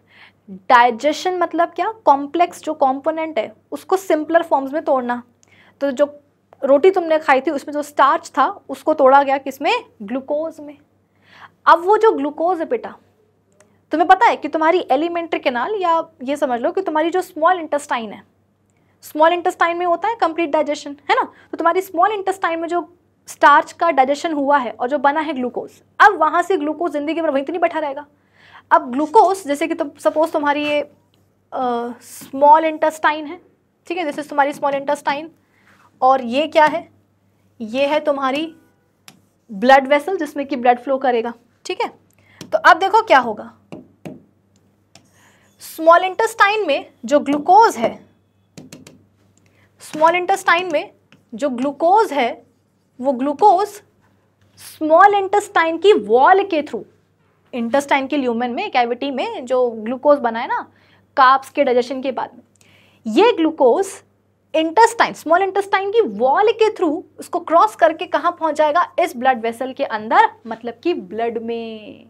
डाइजेशन मतलब क्या कॉम्प्लेक्स जो कॉम्पोनेंट है उसको सिंपलर फॉर्म्स में तोड़ना तो जो रोटी तुमने खाई थी उसमें जो स्टार्च था उसको तोड़ा गया किसमें ग्लूकोज में अब वो जो ग्लूकोज है बेटा तुम्हें पता है कि तुम्हारी एलिमेंट्री केनाल या ये समझ लो कि तुम्हारी जो स्मॉल इंटेस्टाइन है स्मॉल इंटेस्टाइन में होता है कंप्लीट डाइजेशन है ना तो तुम्हारी स्मॉल इंटेस्टाइन में जो स्टार्च का डाइजेशन हुआ है और जो बना है ग्लूकोज अब वहाँ से ग्लूकोज ज़िंदगी में वहीं तो नहीं बैठा रहेगा अब ग्लूकोज जैसे कि तुम सपोज तुम्हारी ये स्मॉल इंटेस्टाइन है ठीक है जैसे तुम्हारी स्मॉल इंटेस्टाइन और ये क्या है ये है तुम्हारी ब्लड वेसल जिसमें कि ब्लड फ्लो करेगा ठीक है तो अब देखो क्या होगा स्मॉल इंटेस्टाइन में जो ग्लूकोज है स्मॉल इंटेस्टाइन में जो ग्लूकोज है वो ग्लूकोज स्मॉल इंटेस्टाइन की वॉल के थ्रू इंटेस्टाइन के ल्यूमन में कैविटी में जो ग्लूकोज बनाए ना काप्स के डाइजेशन के बाद में ये ग्लूकोज इंटेस्टाइन स्मॉल इंटेस्टाइन की वॉल के थ्रू उसको क्रॉस करके कहाँ पहुंच जाएगा इस ब्लड वेसल के अंदर मतलब कि ब्लड में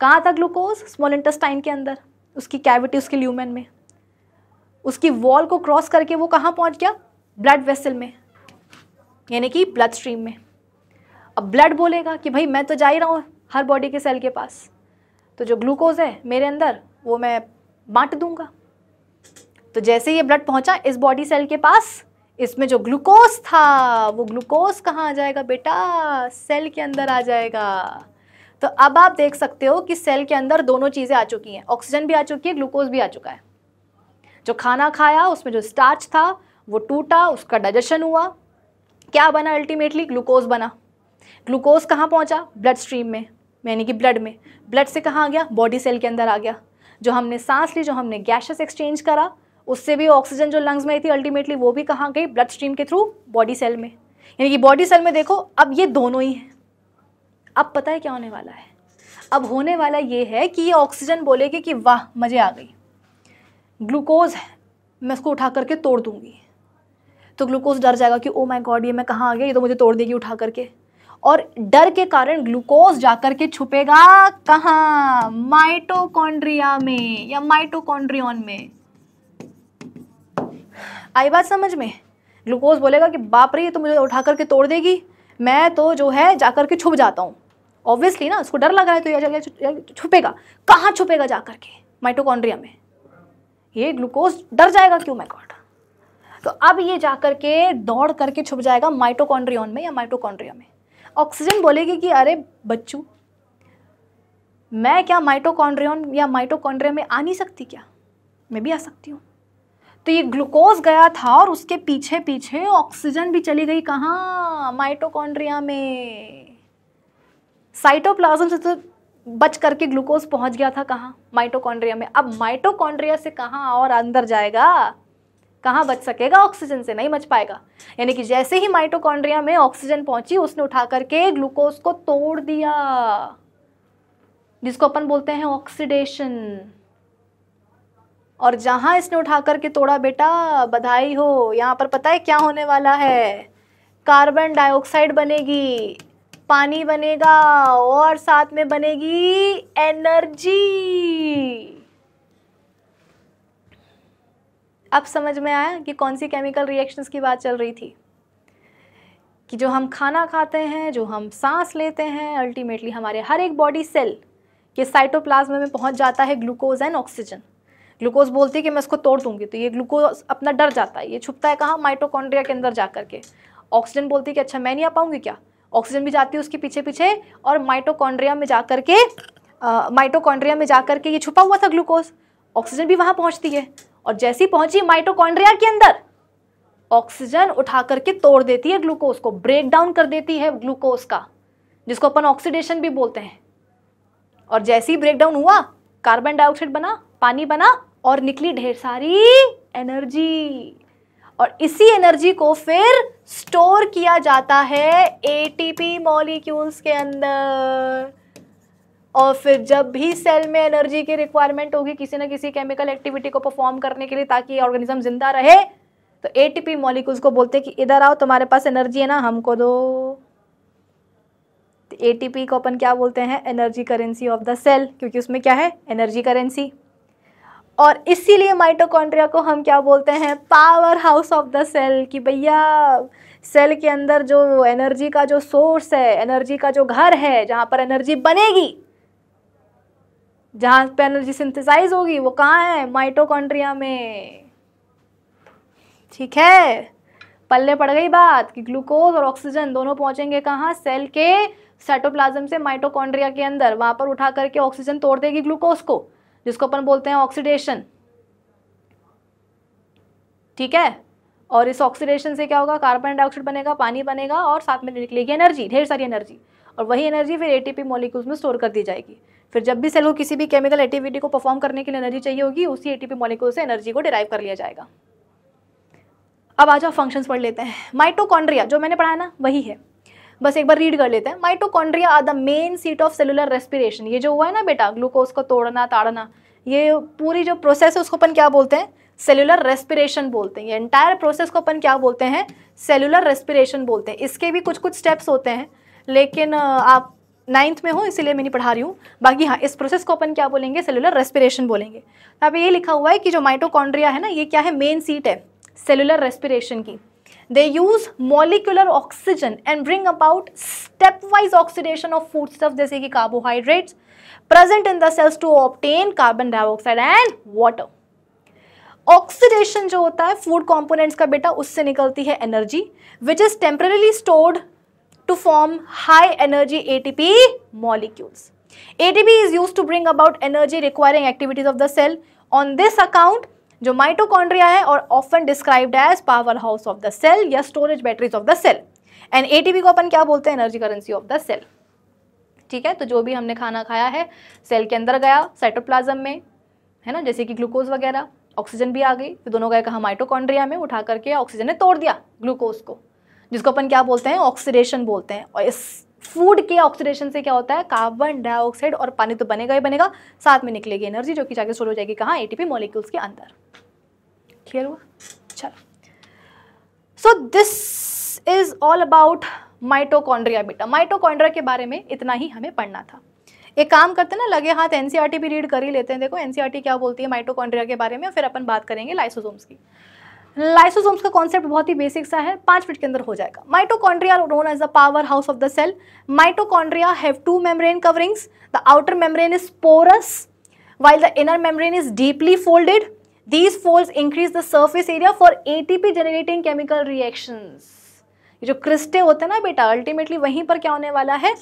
कहाँ था ग्लूकोज स्मॉल इंटेस्टाइन के अंदर उसकी कैविटी उसके ल्यूमेन में उसकी वॉल को क्रॉस करके वो कहाँ पहुँच गया ब्लड वेसल में यानी कि ब्लड स्ट्रीम में अब ब्लड बोलेगा कि भाई मैं तो जा ही रहा हूँ हर बॉडी के सेल के पास तो जो ग्लूकोज है मेरे अंदर वो मैं बांट दूंगा तो जैसे ये ब्लड पहुंचा इस बॉडी सेल के पास इसमें जो ग्लूकोज था वो ग्लूकोज कहाँ आ जाएगा बेटा सेल के अंदर आ जाएगा तो अब आप देख सकते हो कि सेल के अंदर दोनों चीज़ें आ चुकी हैं ऑक्सीजन भी आ चुकी है ग्लूकोज भी आ चुका है जो खाना खाया उसमें जो स्टार्च था वो टूटा उसका डाइजेशन हुआ क्या बना अल्टीमेटली ग्लूकोज बना ग्लूकोज कहाँ पहुँचा ब्लड स्ट्रीम में यानी कि ब्लड में ब्लड से कहाँ आ गया बॉडी सेल के अंदर आ गया जो हमने सांस ली जो हमने गैसेस एक्सचेंज करा उससे भी ऑक्सीजन जो लंग्स में आई थी अल्टीमेटली वो भी कहाँ गई ब्लड स्ट्रीम के थ्रू बॉडी सेल में यानी कि बॉडी सेल में देखो अब ये दोनों ही हैं अब पता है क्या होने वाला है अब होने वाला ये है कि ये ऑक्सीजन बोलेगी कि वाह मज़े आ गई ग्लूकोज है मैं उसको उठा करके तोड़ दूंगी तो ग्लूकोज डर जाएगा कि ओ माय गॉड ये मैं कहाँ आ गया ये तो मुझे तोड़ देगी उठा करके और डर के कारण ग्लूकोज जाकर के छुपेगा कहाँ माइटोकॉन्ड्रिया में या माइटोकॉन्ड्रियन में आई बात समझ में ग्लूकोज बोलेगा कि बाप रे ये तो मुझे उठा करके तोड़ देगी मैं तो जो है जा करके छुप जाता हूँ ऑब्वियसली ना उसको डर लग रहा है तो यह छुपेगा कहाँ छुपेगा जा करके माइटोकॉन्ड्रिया में ये ग्लूकोज डर जाएगा क्यों माइकॉन तो अब ये जा करके दौड़ करके छुप जाएगा माइटोकॉन्ड्रियन में या माइटोकॉन्ड्रिया में ऑक्सीजन बोलेगी कि अरे बच्चू मैं क्या माइटोकॉन्ड्रियन या माइटोकॉन्ड्रिया में आ नहीं सकती क्या मैं भी आ सकती हूँ तो ये ग्लूकोज गया था और उसके पीछे पीछे ऑक्सीजन भी चली गई कहाँ माइटोकॉन्ड्रिया में साइटोप्लाज्म से तो बच करके ग्लूकोज पहुंच गया था कहाँ माइटोकॉन्ड्रिया में अब माइटोकॉन्ड्रिया से कहाँ और अंदर जाएगा कहाँ बच सकेगा ऑक्सीजन से नहीं बच पाएगा यानी कि जैसे ही माइटोकॉन्ड्रिया में ऑक्सीजन पहुंची उसने उठा करके ग्लूकोज को तोड़ दिया जिसको अपन बोलते हैं ऑक्सीडेशन और जहाँ इसने उठा करके तोड़ा बेटा बधाई हो यहाँ पर पता है क्या होने वाला है कार्बन डाइऑक्साइड बनेगी पानी बनेगा और साथ में बनेगी एनर्जी अब समझ में आया कि कौन सी केमिकल रिएक्शंस की बात चल रही थी कि जो हम खाना खाते हैं जो हम सांस लेते हैं अल्टीमेटली हमारे हर एक बॉडी सेल के साइटोप्लाज्म में पहुंच जाता है ग्लूकोज एंड ऑक्सीजन ग्लूकोज बोलती है कि मैं इसको तोड़ दूंगी तो ये ग्लूकोज अपना डर जाता है ये छुपता है कहाँ माइटोकॉन्ड्रिया के अंदर जा करके ऑक्सीजन बोलती है कि अच्छा मैं नहीं आ पाऊंगी क्या ऑक्सीजन भी जाती है उसके पीछे पीछे और माइटोकॉन्ड्रिया में जा करके माइटोकॉन्ड्रिया में जा करके ये छुपा हुआ था ग्लूकोज ऑक्सीजन भी वहाँ पहुँचती है और जैसी पहुँची माइटोकॉन्ड्रिया के अंदर ऑक्सीजन उठा करके तोड़ देती है ग्लूकोज को ब्रेक डाउन कर देती है ग्लूकोज का जिसको अपन ऑक्सीडेशन भी बोलते हैं और जैसे ही ब्रेक डाउन हुआ कार्बन डाइऑक्साइड बना पानी बना और निकली ढेर सारी एनर्जी और इसी एनर्जी को फिर स्टोर किया जाता है एटीपी मॉलिक्यूल्स के अंदर और फिर जब भी सेल में एनर्जी की रिक्वायरमेंट होगी किसी ना किसी केमिकल एक्टिविटी को परफॉर्म करने के लिए ताकि ऑर्गेनिज्म जिंदा रहे तो एटीपी मॉलिक्यूल्स को बोलते हैं कि इधर आओ तुम्हारे पास एनर्जी है ना हमको दो एटीपी तो को अपन क्या बोलते हैं energy currency of the cell क्योंकि उसमें क्या है एनर्जी करेंसी और इसीलिए माइटोकॉन्ड्रिया को हम क्या बोलते हैं power house of the cell कि भैया सेल के अंदर जो एनर्जी का जो सोर्स है एनर्जी का जो घर है जहाँ पर एनर्जी बनेगी जहाँ पर एनर्जी सिंथेसाइज होगी वो कहाँ है माइटोकॉन्ड्रिया में ठीक है पल्ले पड़ गई बात कि ग्लूकोज और ऑक्सीजन दोनों पहुंचेंगे कहाँ सेल के साइटोप्लाज्म से माइटोकॉन्ड्रिया के अंदर वहाँ पर उठा करके ऑक्सीजन तोड़ देगी ग्लूकोज को जिसको अपन बोलते हैं ऑक्सीडेशन ठीक है और इस ऑक्सीडेशन से क्या होगा कार्बन डाइऑक्साइड बनेगा पानी बनेगा और साथ में निकलेगी एनर्जी ढेर सारी एनर्जी और वही एनर्जी फिर एटीपी मॉलिक्यूल्स में स्टोर कर दी जाएगी फिर जब भी सेल को किसी भी केमिकल एक्टिविटी को परफॉर्म करने के लिए एनर्जी चाहिए होगी उसी एटीपी मॉलिक्यूल से एनर्जी को डिराइव कर लिया जाएगा अब आज जाओ फंक्शंस पढ़ लेते हैं माइटोकॉन्ड्रिया जो मैंने पढ़ाया ना वही है बस एक बार रीड कर लेते हैं mitochondria are the main seat of cellular respiration ये जो हुआ है ना बेटा ग्लूकोज को तोड़ना ताड़ना ये पूरी जो प्रोसेस है उसको अपन क्या बोलते हैं सेलुलर रेस्पिरेशन बोलते हैं ये एंटायर प्रोसेस को अपन क्या बोलते हैं सेलुलर रेस्पिरेशन बोलते हैं इसके भी कुछ कुछ स्टेप्स होते हैं लेकिन आप नाइन्थ में हो इसीलिए मैं नहीं पढ़ा रही हूँ बाकी हाँ इस प्रोसेस को अपन क्या बोलेंगे सेलुलर रेस्पिरेशन बोलेंगे यहाँ पे ये लिखा हुआ है कि जो माइटोकॉन्ड्रिया है ना ये क्या है मेन सीट है सेलुलर रेस्पिरेशन की They use molecular oxygen and bring about stepwise oxidation of foodstuffs जैसे कि carbohydrates present in the cells to obtain carbon dioxide and water. Oxidation जो होता है फूड कंपोनेंट्स का बेटा उससे निकलती है energy which is temporarily stored to form high energy ATP molecules ATP is use to bring about energy requiring activities of the cell on this account जो mitochondria है और often described as power house of the cell या storage batteries of the cell and ATP को अपन क्या बोलते हैं energy currency of the cell ठीक है तो जो भी हमने खाना खाया है सेल के अंदर गया साइटोप्लाज्म में है ना जैसे कि ग्लूकोज वगैरह ऑक्सीजन भी आ गई फिर तो दोनों गए कहा माइटोकॉन्ड्रिया में उठा करके ऑक्सीजन ने तोड़ दिया ग्लूकोज को जिसको अपन क्या बोलते हैं ऑक्सीडेशन बोलते हैं और इस फूड के ऑक्सीडेशन से क्या होता है कार्बन डाइऑक्साइड और पानी तो बनेगा ही बनेगा साथ में निकलेगी एनर्जी जो कि जाके स्टोर हो जाएगी कहाँ एटीपी मॉलिक्यूल्स के अंदर क्लियर हुआ चलो so this is all about mitochondria बेटा माइटोकॉन्ड्रिया के बारे में इतना ही हमें पढ़ना था एक काम करते ना लगे हाथ एनसीईआरटी e भी रीड कर ही लेते हैं देखो एनसीईआरटी e क्या बोलती है माइटोकॉन्ड्रिया के बारे में फिर अपन बात करेंगे लाइसोसोम्स की लाइसोसोम्स का कॉन्सेप्ट बहुत ही बेसिक सा है पांच मिनट के अंदर हो जाएगा mitochondria known as the power house of the cell mitochondria have two membrane coverings the outer membrane is porous while the inner is deeply folded these these increase the surface area for for ATP generating chemical reactions जो cristae होते हैं ना बेटा ultimately वहीं पर क्या होने वाला है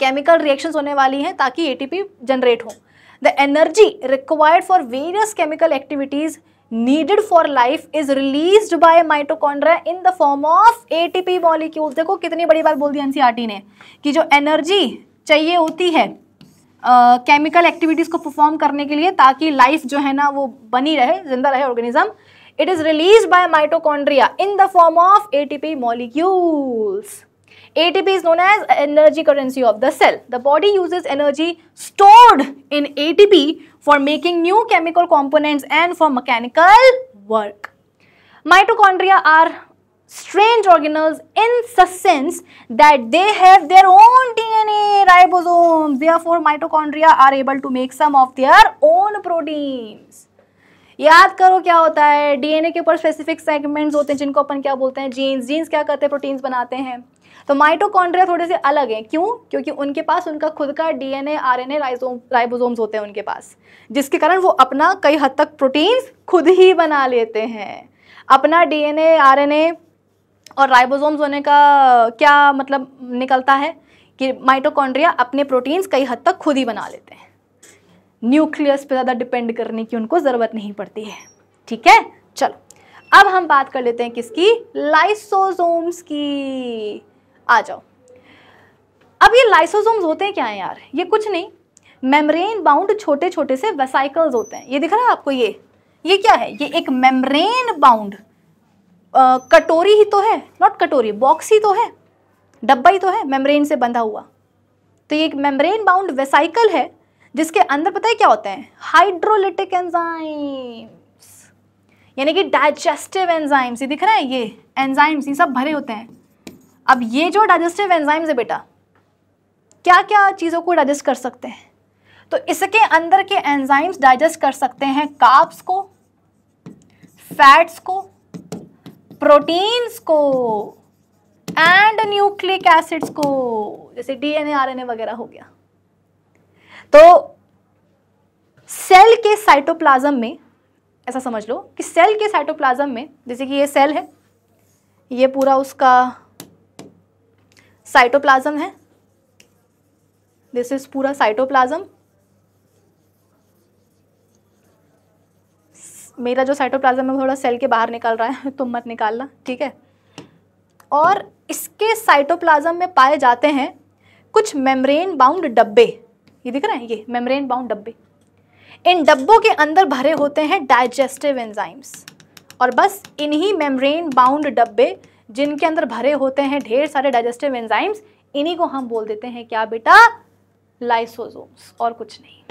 केमिकल रिएक्शंस होने वाली हैं ताकि एटीपी जनरेट हो the energy required for various chemical activities needed for life is released by mitochondria in the form of ATP molecules देखो कितनी बड़ी बात बोल दी एनसीईआरटी e ने कि जो एनर्जी चाहिए होती है केमिकल एक्टिविटीज़ को परफॉर्म करने के लिए ताकि लाइफ जो है ना वो बनी रहे जिंदा रहे organism it is release by mitochondria in the form of ATP molecules ATP is known as energy currency of the cell. The body uses energy stored in ATP for making new chemical components and for mechanical work. Mitochondria are strange organelles in the sense that they have their own DNA ribosomes. Therefore, mitochondria are able to make some of their own proteins. याद करो क्या होता है DNA के ऊपर specific segments होते हैं जिनको अपन क्या बोलते हैं जीन्स जीन्स क्या करते हैं प्रोटीन्स बनाते हैं तो माइटोकॉन्ड्रिया थोड़े से अलग हैं क्यों क्योंकि उनके पास उनका खुद का डीएनए आरएनए राइजोम राइबोसोम्स होते हैं उनके पास जिसके कारण वो अपना कई हद तक प्रोटीन्स खुद ही बना लेते हैं अपना डीएनए आरएनए और राइबोसोम्स होने का क्या मतलब निकलता है कि माइटोकॉन्ड्रिया अपने प्रोटीन्स कई हद तक खुद ही बना लेते हैं न्यूक्लियस पे ज़्यादा डिपेंड करने की उनको ज़रूरत नहीं पड़ती है ठीक है चलो अब हम बात कर लेते हैं किसकी लाइसोजोम्स की आ जाओ अब ये लाइसोजोम्स होते हैं क्या है यार ये कुछ नहीं मेम्ब्रेन बाउंड छोटे छोटे से वेसाइकल्स होते हैं ये दिख रहा है आपको ये ये क्या है ये एक मेम्ब्रेन बाउंड कटोरी ही तो है नॉट कटोरी बॉक्स ही तो है डब्बा ही तो है मेम्ब्रेन से बंधा हुआ तो ये एक मेम्ब्रेन बाउंड वेसाइकल है जिसके अंदर पता है क्या होते हैं हाइड्रोलिटिक एंजाइम्स यानी कि डाइजेस्टिव एंजाइम्स ये दिख रहा है ये एंजाइम्स ये सब भरे होते हैं अब ये जो डाइजेस्टिव एंजाइम्स है बेटा क्या क्या चीज़ों को डाइजेस्ट कर सकते हैं तो इसके अंदर के एंजाइम्स डाइजेस्ट कर सकते हैं काप्स को फैट्स को प्रोटीन्स को एंड न्यूक्लिक एसिड्स को जैसे डीएनए आरएनए वगैरह हो गया तो सेल के साइटोप्लाज्म में ऐसा समझ लो कि सेल के साइटोप्लाज्म में जैसे कि ये सेल है ये पूरा उसका साइटोप्लाज्म है दिस इज पूरा साइटोप्लाज्म मेरा जो साइटोप्लाज्म है थोड़ा सेल के बाहर निकल रहा है [LAUGHS] तुम तो मत निकालना ठीक है और इसके साइटोप्लाज्म में पाए जाते हैं कुछ मेम्ब्रेन बाउंड डब्बे ये दिख रहा है ये मेम्ब्रेन बाउंड डब्बे इन डब्बों के अंदर भरे होते हैं डाइजेस्टिव एंजाइम्स और बस इन्हीं मेम्ब्रेन बाउंड डब्बे जिनके अंदर भरे होते हैं ढेर सारे डाइजेस्टिव एंजाइम्स इन्हीं को हम बोल देते हैं क्या बेटा लाइसोजोम्स और कुछ नहीं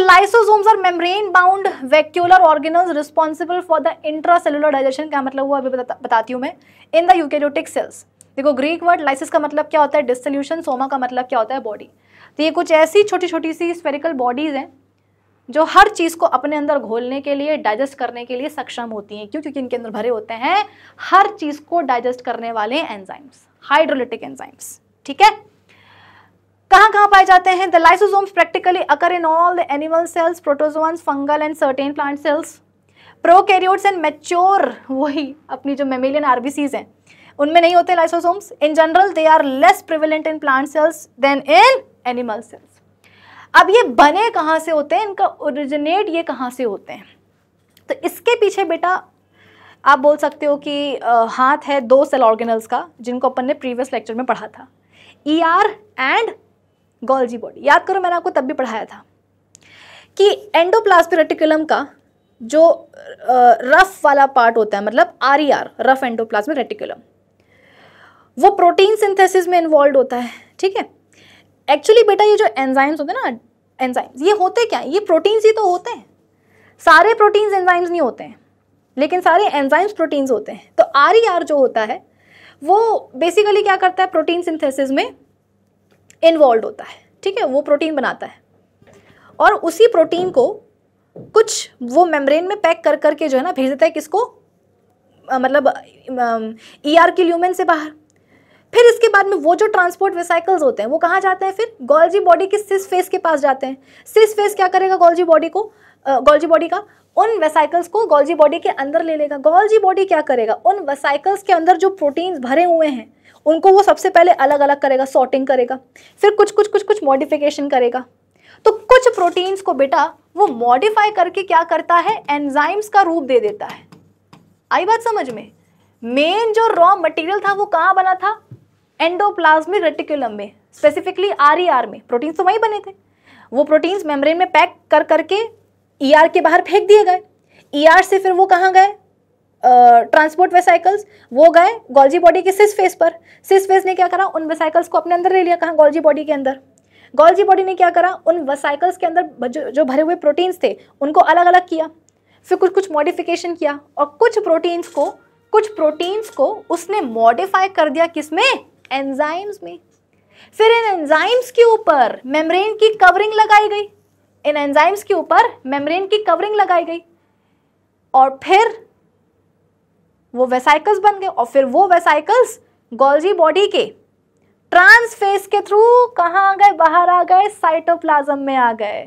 lysosomes are are bound vacuolar vacuolar responsible for the intra cellular digestion क्या मतलब हुआ अभी बता, बताती हूँ मैं इन द eukaryotic सेल्स देखो ग्रीक वर्ड लाइसिस का मतलब क्या होता है डिस्सोल्यूशन सोमा का मतलब क्या होता है बॉडी तो ये कुछ ऐसी छोटी छोटी सी स्पेरिकल बॉडीज़ हैं जो हर चीज़ को अपने अंदर घोलने के लिए डाइजेस्ट करने के लिए सक्षम होती हैं क्यों क्योंकि इनके अंदर भरे होते हैं हर चीज़ को डाइजेस्ट करने वाले एंजाइम्स हाइड्रोलिटिक एंजाइम्स ठीक है कहाँ कहाँ पाए जाते हैं the lysosomes practically occur in all the animal cells protozoans fungal and certain plant cells prokaryotes and mature वही अपनी जो मेमेलियन आरबीसीज हैं उनमें नहीं होते lysosomes in general they are less prevalent in plant cells than in animal cells अब ये बने कहाँ से होते हैं इनका ओरिजिनेट ये कहाँ से होते हैं तो इसके पीछे बेटा आप बोल सकते हो कि आ, हाथ है दो सेल ऑर्गेनल्स का जिनको अपन ने प्रीवियस लेक्चर में पढ़ा था E R and Golgi body याद करो मैंने आपको तब भी पढ़ाया था कि रेटिकुलम का जो रफ वाला पार्ट होता है मतलब R E R rough endoplasmic reticulum वो प्रोटीन सिंथेसिस में इन्वॉल्व होता है ठीक है एक्चुअली बेटा ये जो एंजाइम्स होते हैं ना एंजाइम्स ये होते क्या ये प्रोटीन्स ही तो होते हैं सारे प्रोटीन्स एंजाइम्स नहीं होते हैं लेकिन सारे एंजाइम्स प्रोटीन्स होते हैं तो आर ई आर जो होता है वो बेसिकली क्या करता है प्रोटीन सिंथेसिस में इन्वॉल्व होता है ठीक है वो प्रोटीन बनाता है और उसी प्रोटीन को कुछ वो मेम्ब्रेन में पैक कर करके जो है ना भेज देता है किसको मतलब ई आर e के ल्यूमेन से बाहर फिर इसके बाद में वो जो ट्रांसपोर्ट वेसाइकल्स होते हैं वो कहाँ जाते हैं फिर गोल्जी बॉडी के सिस फेस के पास जाते हैं सिस फेस क्या करेगा गोल्जी बॉडी को गोल्जी बॉडी का उन वेसाइकल्स को गोल्जी बॉडी के अंदर ले लेगा गोल्जी बॉडी क्या करेगा उन वेसाइकल्स के अंदर जो प्रोटीन्स भरे हुए हैं उनको वो सबसे पहले अलग अलग करेगा सॉर्टिंग करेगा फिर कुछ कुछ कुछ कुछ मॉडिफिकेशन करेगा तो कुछ प्रोटीन्स को बेटा वो मॉडिफाई करके क्या करता है एंजाइम्स का रूप दे देता है आई बात समझ में मेन जो रॉ मटेरियल था वो कहाँ बना था एंडोप्लाज्मिक रेटिकुलम में स्पेसिफिकली आर e में प्रोटीन्स तो वहीं बने थे वो प्रोटीन्स मेम्ब्रेन में पैक कर करके ई e आर के बाहर फेंक दिए गए ई e आर से फिर वो कहाँ गए ट्रांसपोर्ट वेसाइकल्स वो गए गोल्जी बॉडी के सिस फेस पर सिस फेस ने क्या करा उन वेसाइकल्स को अपने अंदर ले लिया कहाँ गोल्जी बॉडी के अंदर गोल्जी बॉडी ने क्या करा उन वेसाइकल्स के अंदर जो, जो भरे हुए प्रोटीन्स थे उनको अलग अलग किया फिर कुछ कुछ मॉडिफिकेशन किया और कुछ प्रोटीन्स को कुछ प्रोटीन्स को उसने मॉडिफाई कर दिया किसमें एंजाइम्स में फिर इन एंजाइम्स के ऊपर मेम्ब्रेन की कवरिंग लगाई गई इन एंजाइम्स के ऊपर मेम्ब्रेन की कवरिंग लगाई गई और फिर वो वेसाइकल्स बन गए और फिर वो वेसाइकल्स गोल्जी बॉडी के ट्रांसफेस के थ्रू कहाँ आ गए बाहर आ गए साइटोप्लाज्म में आ गए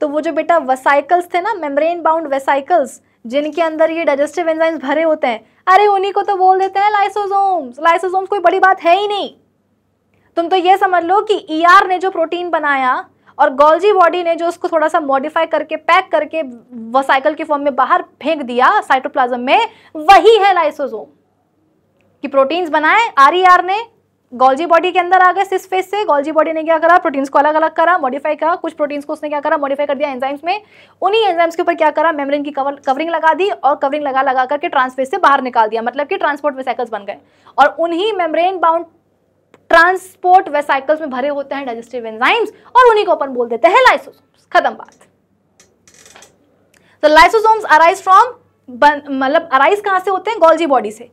तो वो जो बेटा वेसाइकल्स थे ना मेम्ब्रेन बाउंड वेसाइकल्स जिनके अंदर ये डाइजेस्टिव एंजाइम्स भरे होते हैं अरे उन्हीं को तो बोल देते हैं लाइसोजोम्स लाइसोजोम्स कोई बड़ी बात है ही नहीं तुम तो ये समझ लो कि ईआर e ER ने जो प्रोटीन बनाया और गोल्जी बॉडी ने जो उसको थोड़ा सा मॉडिफाई करके पैक करके वसाइकल के फॉर्म में बाहर फेंक दिया साइटोप्लाज्म में वही है लाइसोजोम कि प्रोटीन्स बनाए आर ई आर ने गोल्जी बॉडी के अंदर आ गए सिस फेस से गोल्जी बॉडी ने क्या करा प्रोटीन्स को अलग अलग करा मॉडिफाई करा कुछ प्रोटीन्स को उसने क्या करा मॉडिफाई कर दिया एंजाइम्स में उन्हीं एंजाइम्स के ऊपर क्या करा मेम्ब्रेन की कवर कवरिंग लगा दी और कवरिंग लगा लगा करके ट्रांसफेस से बाहर निकाल दिया मतलब कि ट्रांसपोर्ट वेसाइकल्स बन गए और उन्हीं मेम्ब्रेन बाउंड ट्रांसपोर्ट वेसाइकल्स में भरे होते हैं डाइजेस्टिव एंजाइम्स और उन्हीं को अपन बोल देते हैं लाइसोसोम्स खत्म बात तो लाइसोसोम्स अराइज फ्रॉम मतलब अराइज कहां से होते हैं गोल्जी बॉडी से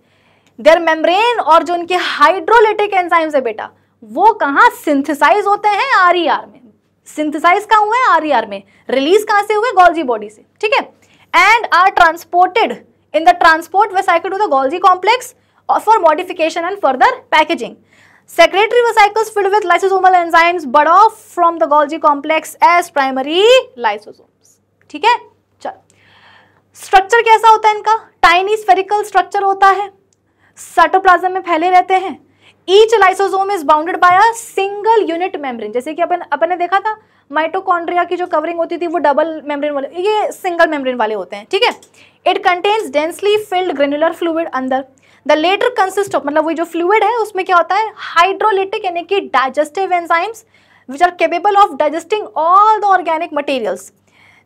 देर मेम्ब्रेन और जो उनके हाइड्रोलिटिक एंजाइम्स है बेटा वो कहा सिंथेसाइज होते हैं आर ई आर में सिंथेसाइज कहां हुए आर ई आर में रिलीज कहां से हुए गोल्जी बॉडी से ठीक है and are transported in the transport vesicle to the Golgi complex for modification and further packaging secretory vesicles filled with lysosomal enzymes bud off from the Golgi complex as primary lysosomes. ठीक है चल structure कैसा होता है इनका tiny spherical structure होता है cytoplasm में फैले रहते हैं each lysosome is bounded by a single unit membrane जैसे कि अपन अपन ने देखा था माइटोकॉन्ड्रिया की जो कवरिंग होती थी वो डबल मेम्ब्रेन वाले ये सिंगल मेम्ब्रेन वाले होते हैं ठीक है it contains densely filled granular fluid अंदर द लेटर कंसिस्ट ऑफ मतलब वो जो फ्लूड है उसमें क्या होता है हाइड्रोलिटिक यानी कि digestive enzymes which are capable of digesting all the organic materials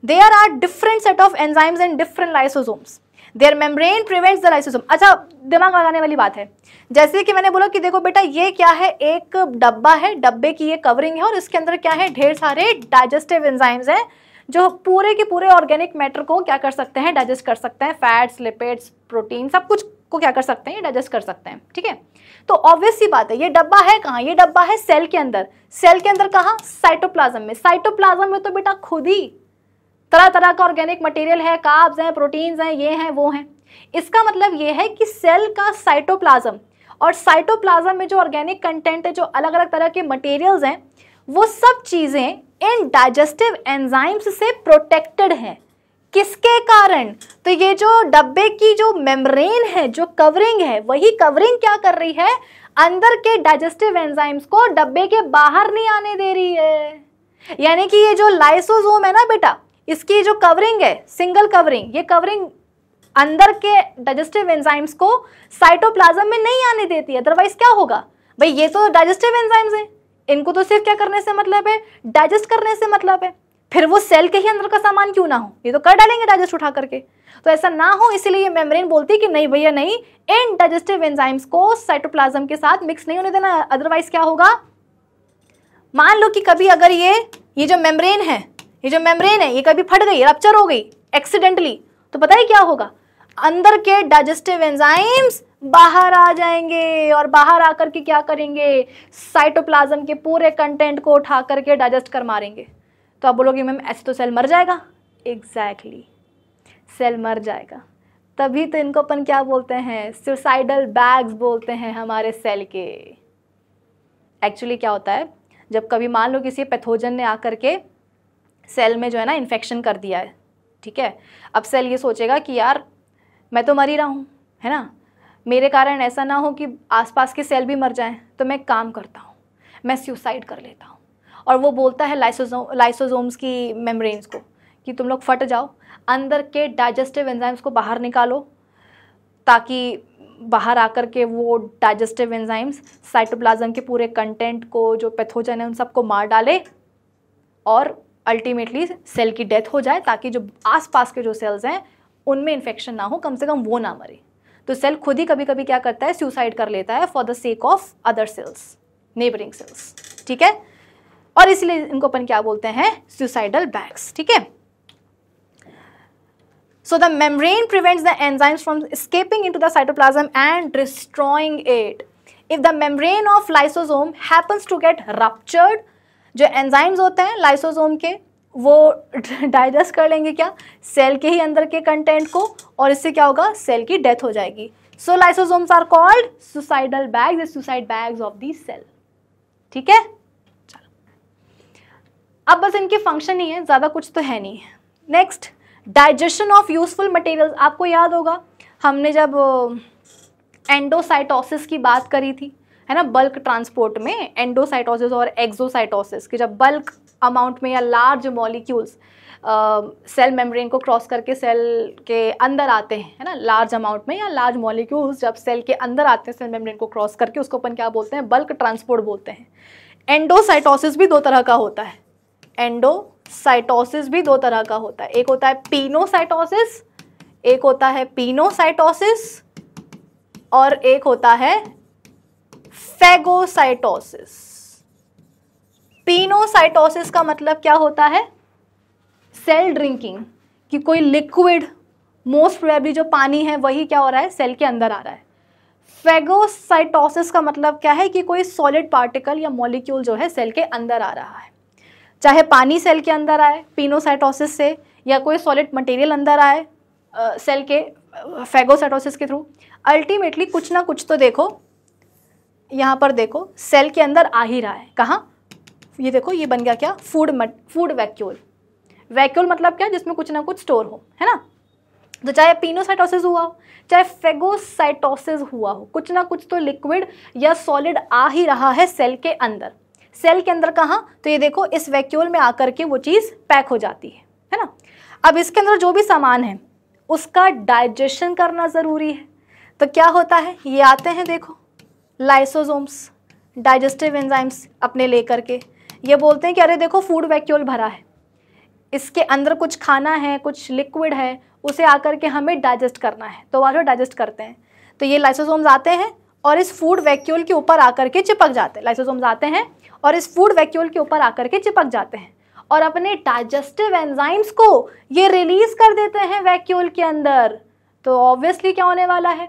there are different set of enzymes and different lysosomes their membrane prevents the lysosome अच्छा दिमाग लगाने वाली बात है जैसे कि मैंने बोला कि देखो बेटा ये क्या है एक डब्बा है डब्बे की ये कवरिंग है और इसके अंदर क्या है ढेर सारे डाइजेस्टिव एंजाइम्स हैं जो पूरे के पूरे ऑर्गेनिक मैटर को क्या कर सकते हैं डाइजेस्ट कर सकते हैं फैट्स लिपिड्स प्रोटीन सब कुछ को क्या कर सकते हैं डाइजेस्ट कर सकते हैं ठीक है तो ऑब्वियस सी बात है ये डब्बा है कहाँ ये डब्बा है सेल के अंदर सेल के अंदर कहाँ साइटोप्लाज्म में साइटोप्लाज्म में तो बेटा खुद ही तरह तरह का ऑर्गेनिक मटेरियल है काब्स हैं प्रोटीन्स हैं ये हैं वो हैं इसका मतलब ये है कि सेल का साइटोप्लाज्म और साइटोप्लाज्म में जो ऑर्गेनिक कंटेंट है जो अलग अलग तरह के मटेरियल्स हैं वो सब चीज़ें इन डाइजेस्टिव एंजाइम्स से प्रोटेक्टेड हैं किसके कारण तो ये जो डब्बे की जो मेम्ब्रेन है जो कवरिंग है वही कवरिंग क्या कर रही है अंदर के डाइजेस्टिव एंजाइम्स को डब्बे के बाहर नहीं आने दे रही है यानी कि ये जो लाइसोजोम है ना बेटा इसकी जो कवरिंग है सिंगल कवरिंग ये कवरिंग अंदर के डाइजेस्टिव एंजाइम्स को साइटोप्लाज्म में नहीं आने देती है अदरवाइज क्या होगा भाई ये तो डाइजेस्टिव एंजाइम्स हैं इनको तो सिर्फ क्या करने से मतलब है डाइजेस्ट करने से मतलब है फिर वो सेल के ही अंदर का सामान क्यों ना हो ये तो कर डालेंगे डाइजेस्ट उठा करके तो ऐसा ना हो इसीलिए ये मेम्ब्रेन बोलती है कि नहीं भैया नहीं इन डाइजेस्टिव एंजाइम्स को साइटोप्लाज्म के साथ मिक्स नहीं होने देना अदरवाइज क्या होगा मान लो कि कभी अगर ये ये जो मेम्ब्रेन है ये जो मेम्ब्रेन है ये कभी फट गई रप्चर हो गई एक्सीडेंटली तो पता है क्या होगा अंदर के डाइजेस्टिव एंजाइम्स बाहर आ जाएंगे और बाहर आकर के क्या करेंगे साइटोप्लाज्म के पूरे कंटेंट को उठा करके डाइजेस्ट कर मारेंगे तो आप बोलोगे मैम ऐसे तो सेल मर जाएगा एग्जैक्टली exactly. सेल मर जाएगा तभी तो इनको अपन क्या बोलते हैं सुसाइडल बैग्स बोलते हैं हमारे सेल के एक्चुअली क्या होता है जब कभी मान लो किसी पैथोजन ने आकर के सेल में जो है ना इन्फेक्शन कर दिया है ठीक है अब सेल ये सोचेगा कि यार मैं तो मर ही रहा हूँ है ना मेरे कारण ऐसा ना हो कि आसपास के सेल भी मर जाएं तो मैं काम करता हूँ मैं सुसाइड कर लेता हूँ और वो बोलता है लाइसोजो लाइसोजोम्स की मेम्ब्रेन्स को कि तुम लोग फट जाओ अंदर के डाइजेस्टिव एंजाइम्स को बाहर निकालो ताकि बाहर आकर के वो डाइजेस्टिव एंजाइम्स साइटोप्लाज्म के पूरे कंटेंट को जो पैथोजन है उन सबको मार डाले और अल्टीमेटली सेल की डेथ हो जाए ताकि जो आसपास के जो सेल्स हैं उनमें इन्फेक्शन ना हो कम से कम वो ना मरे तो सेल खुद ही कभी कभी क्या करता है सुसाइड कर लेता है for the sake of other cells neighbouring cells ठीक है और इसलिए इनको अपन क्या बोलते हैं सुसाइडल बैग्स ठीक है so the the prevents the enzymes from escaping into the cytoplasm and destroying it if the membrane of lysosome happens to get ruptured जो एंजाइम्स होते हैं लाइसोसोम के वो डाइजेस्ट [LAUGHS] कर लेंगे क्या सेल के ही अंदर के कंटेंट को और इससे क्या होगा सेल की डेथ हो जाएगी so lysosomes are called suicidal bag suicide bags of the cell ठीक है अब बस इनके फंक्शन ही है ज़्यादा कुछ तो है नहीं next digestion of useful material आपको याद होगा हमने जब एंडोसाइटोसिस की बात करी थी है ना बल्क ट्रांसपोर्ट में एंडोसाइटोसिस और एक्जोसाइटोसिस की जब बल्क अमाउंट में या लार्ज मॉलिक्यूल्स सेल मेम्ब्रेन को क्रॉस करके सेल के अंदर आते हैं है ना लार्ज अमाउंट में या लार्ज मॉलिक्यूल्स जब सेल के अंदर आते हैं सेल मेम्ब्रेन को क्रॉस करके उसको अपन क्या बोलते हैं बल्क ट्रांसपोर्ट बोलते हैं एंडोसाइटोसिस भी दो तरह का होता है एंडोसाइटोसिस भी दो तरह का होता है एक होता है पीनोसाइटोसिस एक होता है पीनोसाइटोसिस और एक होता है फेगोसाइटोसिस पीनोसाइटोसिस का मतलब क्या होता है सेल ड्रिंकिंग कि कोई लिक्विड मोस्ट प्रोबेबली जो पानी है वही क्या हो रहा है सेल के अंदर आ रहा है फेगोसाइटोसिस का मतलब क्या है कि कोई सॉलिड पार्टिकल या मॉलिक्यूल जो है सेल के अंदर आ रहा है चाहे पानी सेल के अंदर आए पीनोसाइटोसिस से या कोई सॉलिड मटेरियल अंदर आए सेल के फेगोसाइटोसिस के थ्रू अल्टीमेटली कुछ ना कुछ तो देखो यहाँ पर देखो सेल के अंदर आ ही रहा है कहाँ ये देखो ये बन गया क्या फूड मट फूड वैक्यूल वैक्यूल मतलब क्या जिसमें कुछ ना कुछ स्टोर हो है ना तो चाहे पीनोसाइटोसिस हुआ हो चाहे फेगोसाइटोसिस हुआ हो कुछ ना कुछ तो लिक्विड या सॉलिड आ ही रहा है सेल के अंदर सेल के अंदर कहाँ तो ये देखो इस वैक्यूल में आकर के वो चीज़ पैक हो जाती है है ना अब इसके अंदर जो भी सामान है उसका डाइजेशन करना ज़रूरी है तो क्या होता है ये आते हैं देखो लाइसोजोम्स डाइजेस्टिव एंजाइम्स अपने ले करके ये बोलते हैं कि अरे देखो फूड वैक्यूल भरा है इसके अंदर कुछ खाना है कुछ लिक्विड है उसे आकर के हमें डाइजेस्ट करना है तो वहाँ डाइजेस्ट करते हैं तो ये लाइसोसोम्स आते हैं और इस फूड वैक्यूल के ऊपर आकर के चिपक जाते हैं लाइसोसोम्स आते हैं और इस फूड वैक्यूल के ऊपर आकर के चिपक जाते हैं और अपने डाइजेस्टिव एंजाइम्स को ये रिलीज कर देते हैं वैक्यूल के अंदर तो ऑब्वियसली क्या होने वाला है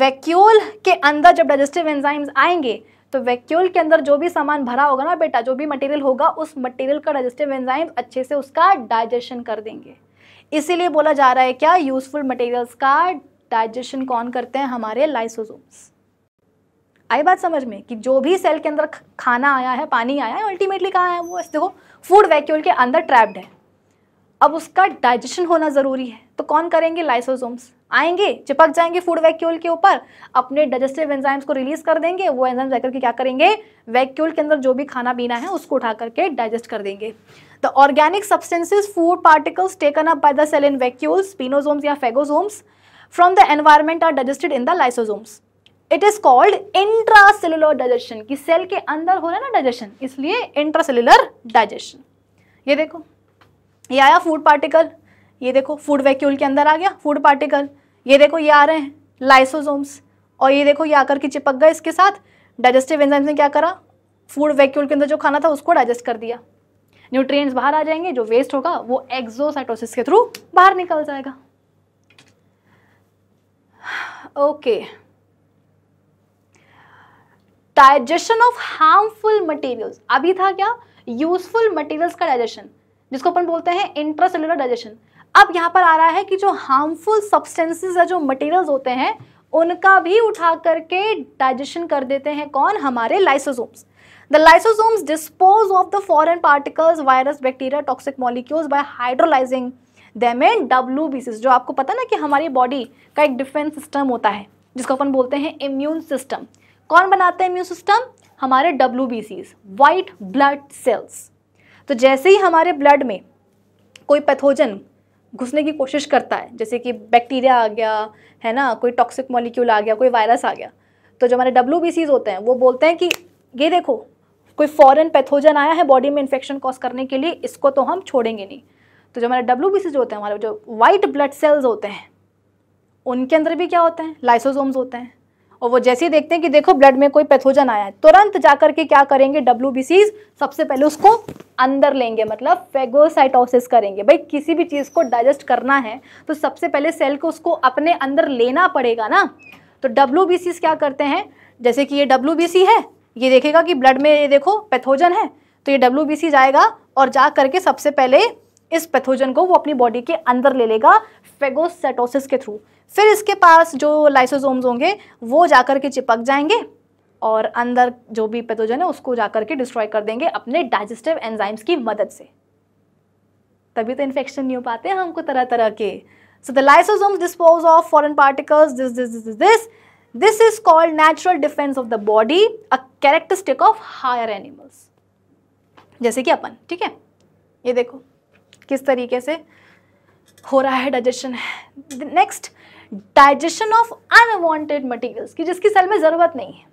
वैक्यूल के अंदर जब डाइजेस्टिव एंजाइम्स आएंगे तो वैक्यूल के अंदर जो भी सामान भरा होगा ना बेटा जो भी मटेरियल होगा उस मटेरियल का डाइजेस्टिव एंजाइम अच्छे से उसका डाइजेशन कर देंगे इसीलिए बोला जा रहा है क्या यूजफुल मटेरियल्स का डाइजेशन कौन करते हैं हमारे लाइसोजोम्स आई बात समझ में कि जो भी सेल के अंदर खाना आया है पानी आया है अल्टीमेटली कहाँ है वो देखो फूड वैक्यूल के अंदर ट्रैप्ड है अब उसका डाइजेशन होना ज़रूरी है तो कौन करेंगे लाइसोजोम्स आएंगे चिपक जाएंगे फूड वैक्यूल के ऊपर अपने डाइजेस्टिव एंजाइम्स को रिलीज कर देंगे वो एंजाइम जाकर के क्या करेंगे वैक्यूल के अंदर जो भी खाना पीना है उसको उठा करके डाइजेस्ट कर देंगे the organic substances food particles taken up by the cell in vacuoles pinosomes या phagosomes from the environment are digested in the lysosomes it is called intracellular digestion की सेल के अंदर हो रहा है ना डाइजेशन इसलिए इंट्रासेलुलर डाइजेशन ये देखो ये आया फूड पार्टिकल ये देखो फूड वैक्यूल के अंदर आ गया फूड पार्टिकल ये देखो ये आ रहे हैं लाइसोजोम्स और ये देखो ये आकर के चिपक गए इसके साथ डाइजेस्टिव एंजाइम्स ने क्या करा फूड वैक्यूल के अंदर जो खाना था उसको डाइजेस्ट कर दिया न्यूट्रिएंट्स बाहर आ जाएंगे जो वेस्ट होगा वो एक्सोसाइटोसिस के थ्रू बाहर निकल जाएगा okay digestion of harmful materials अभी था क्या यूजफुल मटेरियल्स का डाइजेशन जिसको अपन बोलते हैं इंट्रासेलुलर डाइजेशन अब यहाँ पर आ रहा है कि जो हार्मफुल सब्सटेंसेस या जो मटेरियल्स होते हैं उनका भी उठा करके डाइजेशन कर देते हैं कौन हमारे lysosomes the dispose of the foreign particles virus bacteria toxic toxic by hydrolysing hydrolyzing them in WBCs जो आपको पता ना कि हमारी बॉडी का एक डिफेंस सिस्टम होता है जिसको अपन बोलते हैं इम्यून सिस्टम कौन बनाते हैं इम्यून सिस्टम हमारे W B Cs white blood cells तो जैसे ही हमारे ब्लड में कोई पैथोजन घुसने की कोशिश करता है जैसे कि बैक्टीरिया आ गया है ना कोई टॉक्सिक मॉलिक्यूल आ गया कोई वायरस आ गया तो जो हमारे डब्ल्यू होते हैं वो बोलते हैं कि ये देखो कोई फॉरेन पैथोजन आया है बॉडी में इन्फेक्शन कॉज करने के लिए इसको तो हम छोड़ेंगे नहीं तो जो हमारे डब्ल्यू होते हैं हमारे जो वाइट ब्लड सेल्स होते हैं उनके अंदर भी क्या होते हैं लाइसोजोम्स होते हैं और वो जैसे ही देखते हैं कि देखो ब्लड में कोई पैथोजन आया है तुरंत जाकर के क्या करेंगे डब्ल्यू सबसे पहले उसको अंदर लेंगे मतलब फेगोसाइटोसिस करेंगे भाई किसी भी चीज़ को डाइजेस्ट करना है तो सबसे पहले सेल को उसको अपने अंदर लेना पड़ेगा ना तो डब्ल्यू क्या करते हैं जैसे कि ये डब्ल्यू है ये देखेगा कि ब्लड में ये देखो पैथोजन है तो ये डब्ल्यू जाएगा और जा करके सबसे पहले इस पैथोजन को वो अपनी बॉडी के अंदर ले लेगा फेगोसेटोसिस के थ्रू फिर इसके पास जो लाइसोजोम्स होंगे वो जाकर के चिपक जाएंगे और अंदर जो भी पैथोजन है उसको जाकर के डिस्ट्रॉय कर देंगे अपने डाइजेस्टिव एंजाइम्स की मदद से तभी तो इन्फेक्शन नहीं हो पाते हैं हमको तरह तरह के so the lysosomes dispose of foreign particles this this this this this is called natural defence of the body a characteristic of higher animals जैसे कि अपन ठीक है ये देखो किस तरीके से हो रहा है digestion next digestion of unwanted materials की जिसकी सेल में जरूरत नहीं है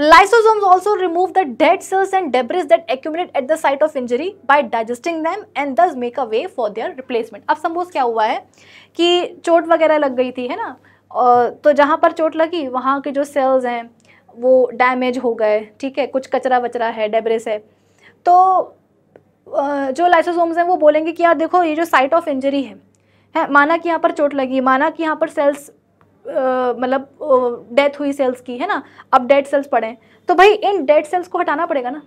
lysosomes also remove the dead cells and debris that accumulate at the site of injury by digesting them and thus make a way for their replacement अब सम्बोज क्या हुआ है कि चोट वगैरह लग गई थी है ना तो जहाँ पर चोट लगी वहाँ के जो सेल्स हैं वो डैमेज हो गए ठीक है कुछ कचरा वचरा है डेब्रिस है तो जो लाइसोसोम्स हैं वो बोलेंगे कि यार देखो ये जो साइट ऑफ इंजरी है है माना कि यहाँ पर चोट लगी माना कि यहाँ पर सेल्स मतलब डेथ हुई सेल्स की है ना अब डेड सेल्स पड़े तो भाई इन डेड सेल्स को हटाना पड़ेगा ना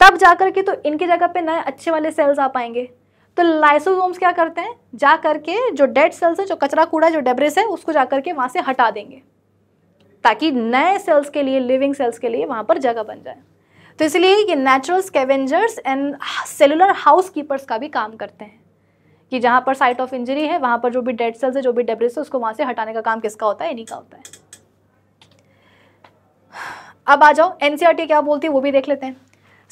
तब जाकर के तो इनके जगह पे नए अच्छे वाले सेल्स आ पाएंगे तो लाइसोसोम्स क्या करते हैं जा करके जो डेड सेल्स है जो कचरा कूड़ा जो डेब्रेस है उसको जा करके वहाँ से हटा देंगे ताकि नए सेल्स के लिए लिविंग सेल्स के लिए वहाँ पर जगह बन जाए तो इसलिए ये natural scavengers and cellular housekeepers का भी काम करते हैं कि जहाँ पर साइट ऑफ इंजरी है वहाँ पर जो भी डेड सेल्स है जो भी डेब्रिस है उसको वहाँ से हटाने का काम किसका होता है इन्हीं का होता है अब आ जाओ एनसीआरटी e क्या बोलती है वो भी देख लेते हैं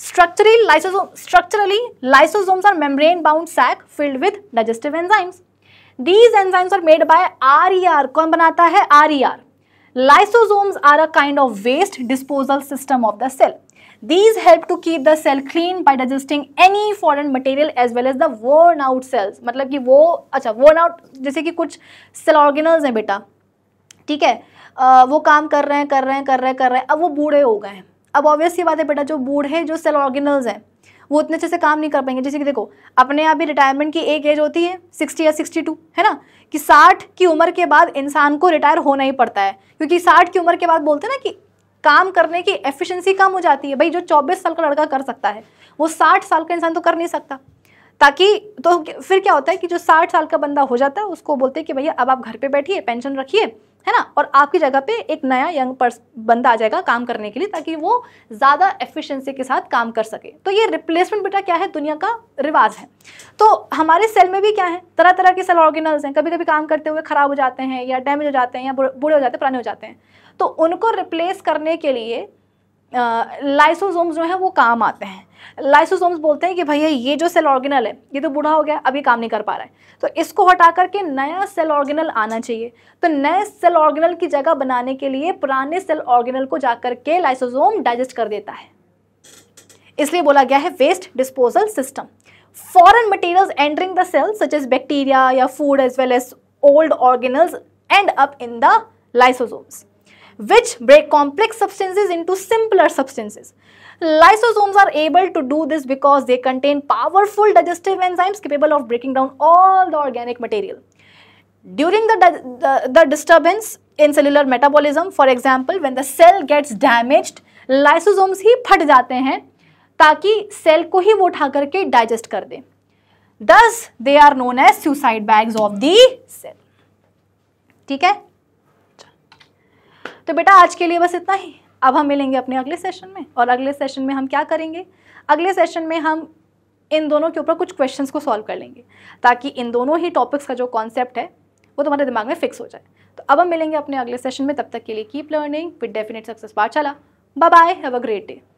structurally lysosome structurally lysosomes are membrane bound sac filled with digestive enzymes these enzymes are made by R कौन बनाता है R E R lysosomes are a kind of waste disposal system of the cell these help to keep the cell clean by digesting any foreign material as well as the worn out cells मतलब कि वो अच्छा worn out जैसे कि कुछ cell organelles हैं बेटा ठीक है आ, वो काम कर रहे हैं कर रहे हैं कर रहे हैं कर रहे हैं अब वो बूढ़े हो गए हैं अब ऑब्वियस ये बात है बेटा जो बूढ़े जो सेल ऑर्गेनल्स हैं वो उतने अच्छे से काम नहीं कर पाएंगे जैसे कि देखो अपने आप ही रिटायरमेंट की एक एज होती है सिक्सटी या सिक्सटी टू है ना कि साठ की उम्र के बाद इंसान को रिटायर होना ही पड़ता है क्योंकि साठ की उम्र के बाद बोलते हैं ना कि काम करने की एफिशिएंसी कम हो जाती है भाई जो 24 साल का लड़का कर सकता है वो 60 साल का इंसान तो कर नहीं सकता ताकि तो फिर क्या होता है कि जो 60 साल का बंदा हो जाता है उसको बोलते हैं कि भैया अब आप घर पे बैठिए पेंशन रखिए है ना और आपकी जगह पे एक नया यंग पर्स बंदा आ जाएगा काम करने के लिए ताकि वो ज़्यादा एफिशिएंसी के साथ काम कर सके तो ये रिप्लेसमेंट बेटा क्या है दुनिया का रिवाज है तो हमारे सेल में भी क्या है तरह तरह के सेल ऑर्गेनल्स हैं कभी कभी काम करते हुए ख़राब हो जाते हैं या डैमेज हो जाते हैं या बुढ़े हो जाते हैं पुराने हो जाते हैं तो उनको रिप्लेस करने के लिए लाइसोसोम्स जो हैं वो काम आते हैं लाइसोसोम्स बोलते हैं कि भैया ये जो सेल ऑर्गेनल है ये तो बूढ़ा हो गया अभी काम नहीं कर पा रहा है तो इसको हटा करके नया सेल ऑर्गेनल आना चाहिए तो नए सेल ऑर्गेनल की जगह बनाने के लिए पुराने सेल ऑर्गेनल को जाकर के लाइसोसोम डाइजेस्ट कर देता है इसलिए बोला गया है waste disposal system foreign material entering the cell such as bacteria या food as well as old organelle end up in the lysosomes which break complex substances into simpler substances. Lysosomes are able to do this because they contain powerful digestive enzymes capable of breaking down all the organic material. During the, the, the the disturbance in cellular metabolism, for example, when the cell gets damaged, lysosomes hi phat jate hain taki cell ko hi wo उठा करके digest kar de thus they are known as suicide bags of the cell ठीक hai तो बेटा आज के लिए बस इतना ही अब हम मिलेंगे अपने अगले सेशन में और अगले सेशन में हम क्या करेंगे अगले सेशन में हम इन दोनों के ऊपर कुछ क्वेश्चंस को सॉल्व कर लेंगे ताकि इन दोनों ही टॉपिक्स का जो कॉन्सेप्ट है वो तुम्हारे दिमाग में फिक्स हो जाए तो अब हम मिलेंगे अपने अगले सेशन में तब तक के लिए keep learning with definite success Pathshala bye bye have a great day